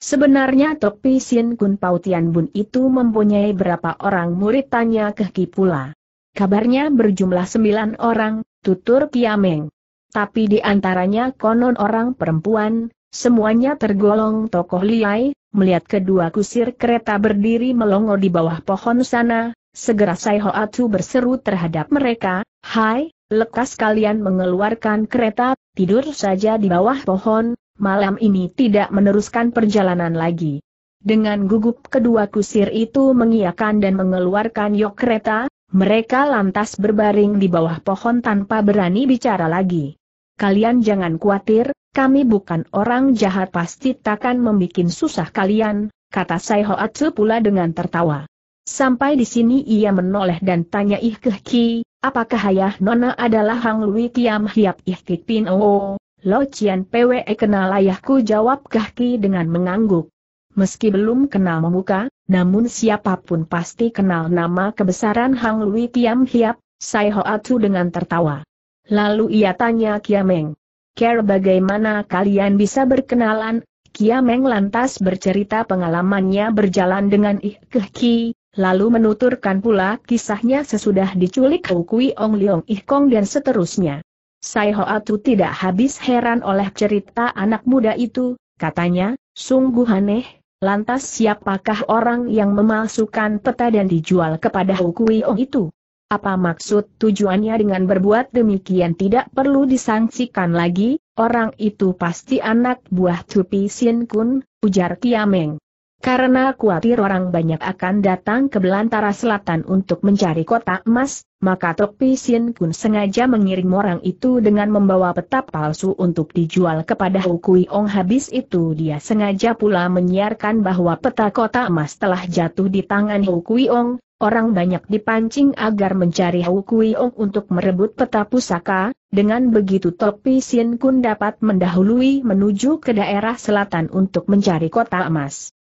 Sebenarnya Tok Pisin Kun Pautian Bun itu mempunyai berapa orang murid tanya Kehki pula. Kabarnya berjumlah sembilan orang, tutur Kiameng. Tapi di antaranya konon orang perempuan, semuanya tergolong tokoh liai, melihat kedua kusir kereta berdiri melongo di bawah pohon sana, segera Sai Hoatu berseru terhadap mereka, Hai, lekas kalian mengeluarkan kereta, tidur saja di bawah pohon, malam ini tidak meneruskan perjalanan lagi. Dengan gugup kedua kusir itu mengiakan dan mengeluarkan yok kereta, mereka lantas berbaring di bawah pohon tanpa berani bicara lagi. Kalian jangan khawatir, kami bukan orang jahat pasti takkan membuat susah kalian, kata Sai Hoatsu pula dengan tertawa. Sampai di sini ia menoleh dan tanya Ih Ki, apakah ayah nona adalah Hang Lui Kiam Hiap Ih Pin Oo? Oh. Lo Cian Pwe kenal ayahku jawab Ki dengan mengangguk. Meski belum kenal memuka, namun siapapun pasti kenal nama kebesaran Hang Lui Kiam Hiap, Sai Hoatsu dengan tertawa. Lalu ia tanya Kiameng, Care bagaimana kalian bisa berkenalan? Kiameng lantas bercerita pengalamannya berjalan dengan Ih Ki, lalu menuturkan pula kisahnya sesudah diculik Kui Ong Leong Ih Kong dan seterusnya. Sai Hoatu tidak habis heran oleh cerita anak muda itu, katanya, sungguh aneh, lantas siapakah orang yang memalsukan peta dan dijual kepada Kui Ong itu? Apa maksud tujuannya dengan berbuat demikian tidak perlu disangsikan lagi, orang itu pasti anak buah Tupi Sin Kun, ujar Kiameng. Karena khawatir orang banyak akan datang ke Belantara Selatan untuk mencari kota emas, maka Tupi Sin Kun sengaja mengirim orang itu dengan membawa peta palsu untuk dijual kepada Hukui Ong habis itu dia sengaja pula menyiarkan bahwa peta kota emas telah jatuh di tangan Hukui Ong, Orang banyak dipancing agar mencari Hau Ong untuk merebut peta pusaka, dengan begitu Topi Sien Kun dapat mendahului menuju ke daerah selatan untuk mencari kota emas.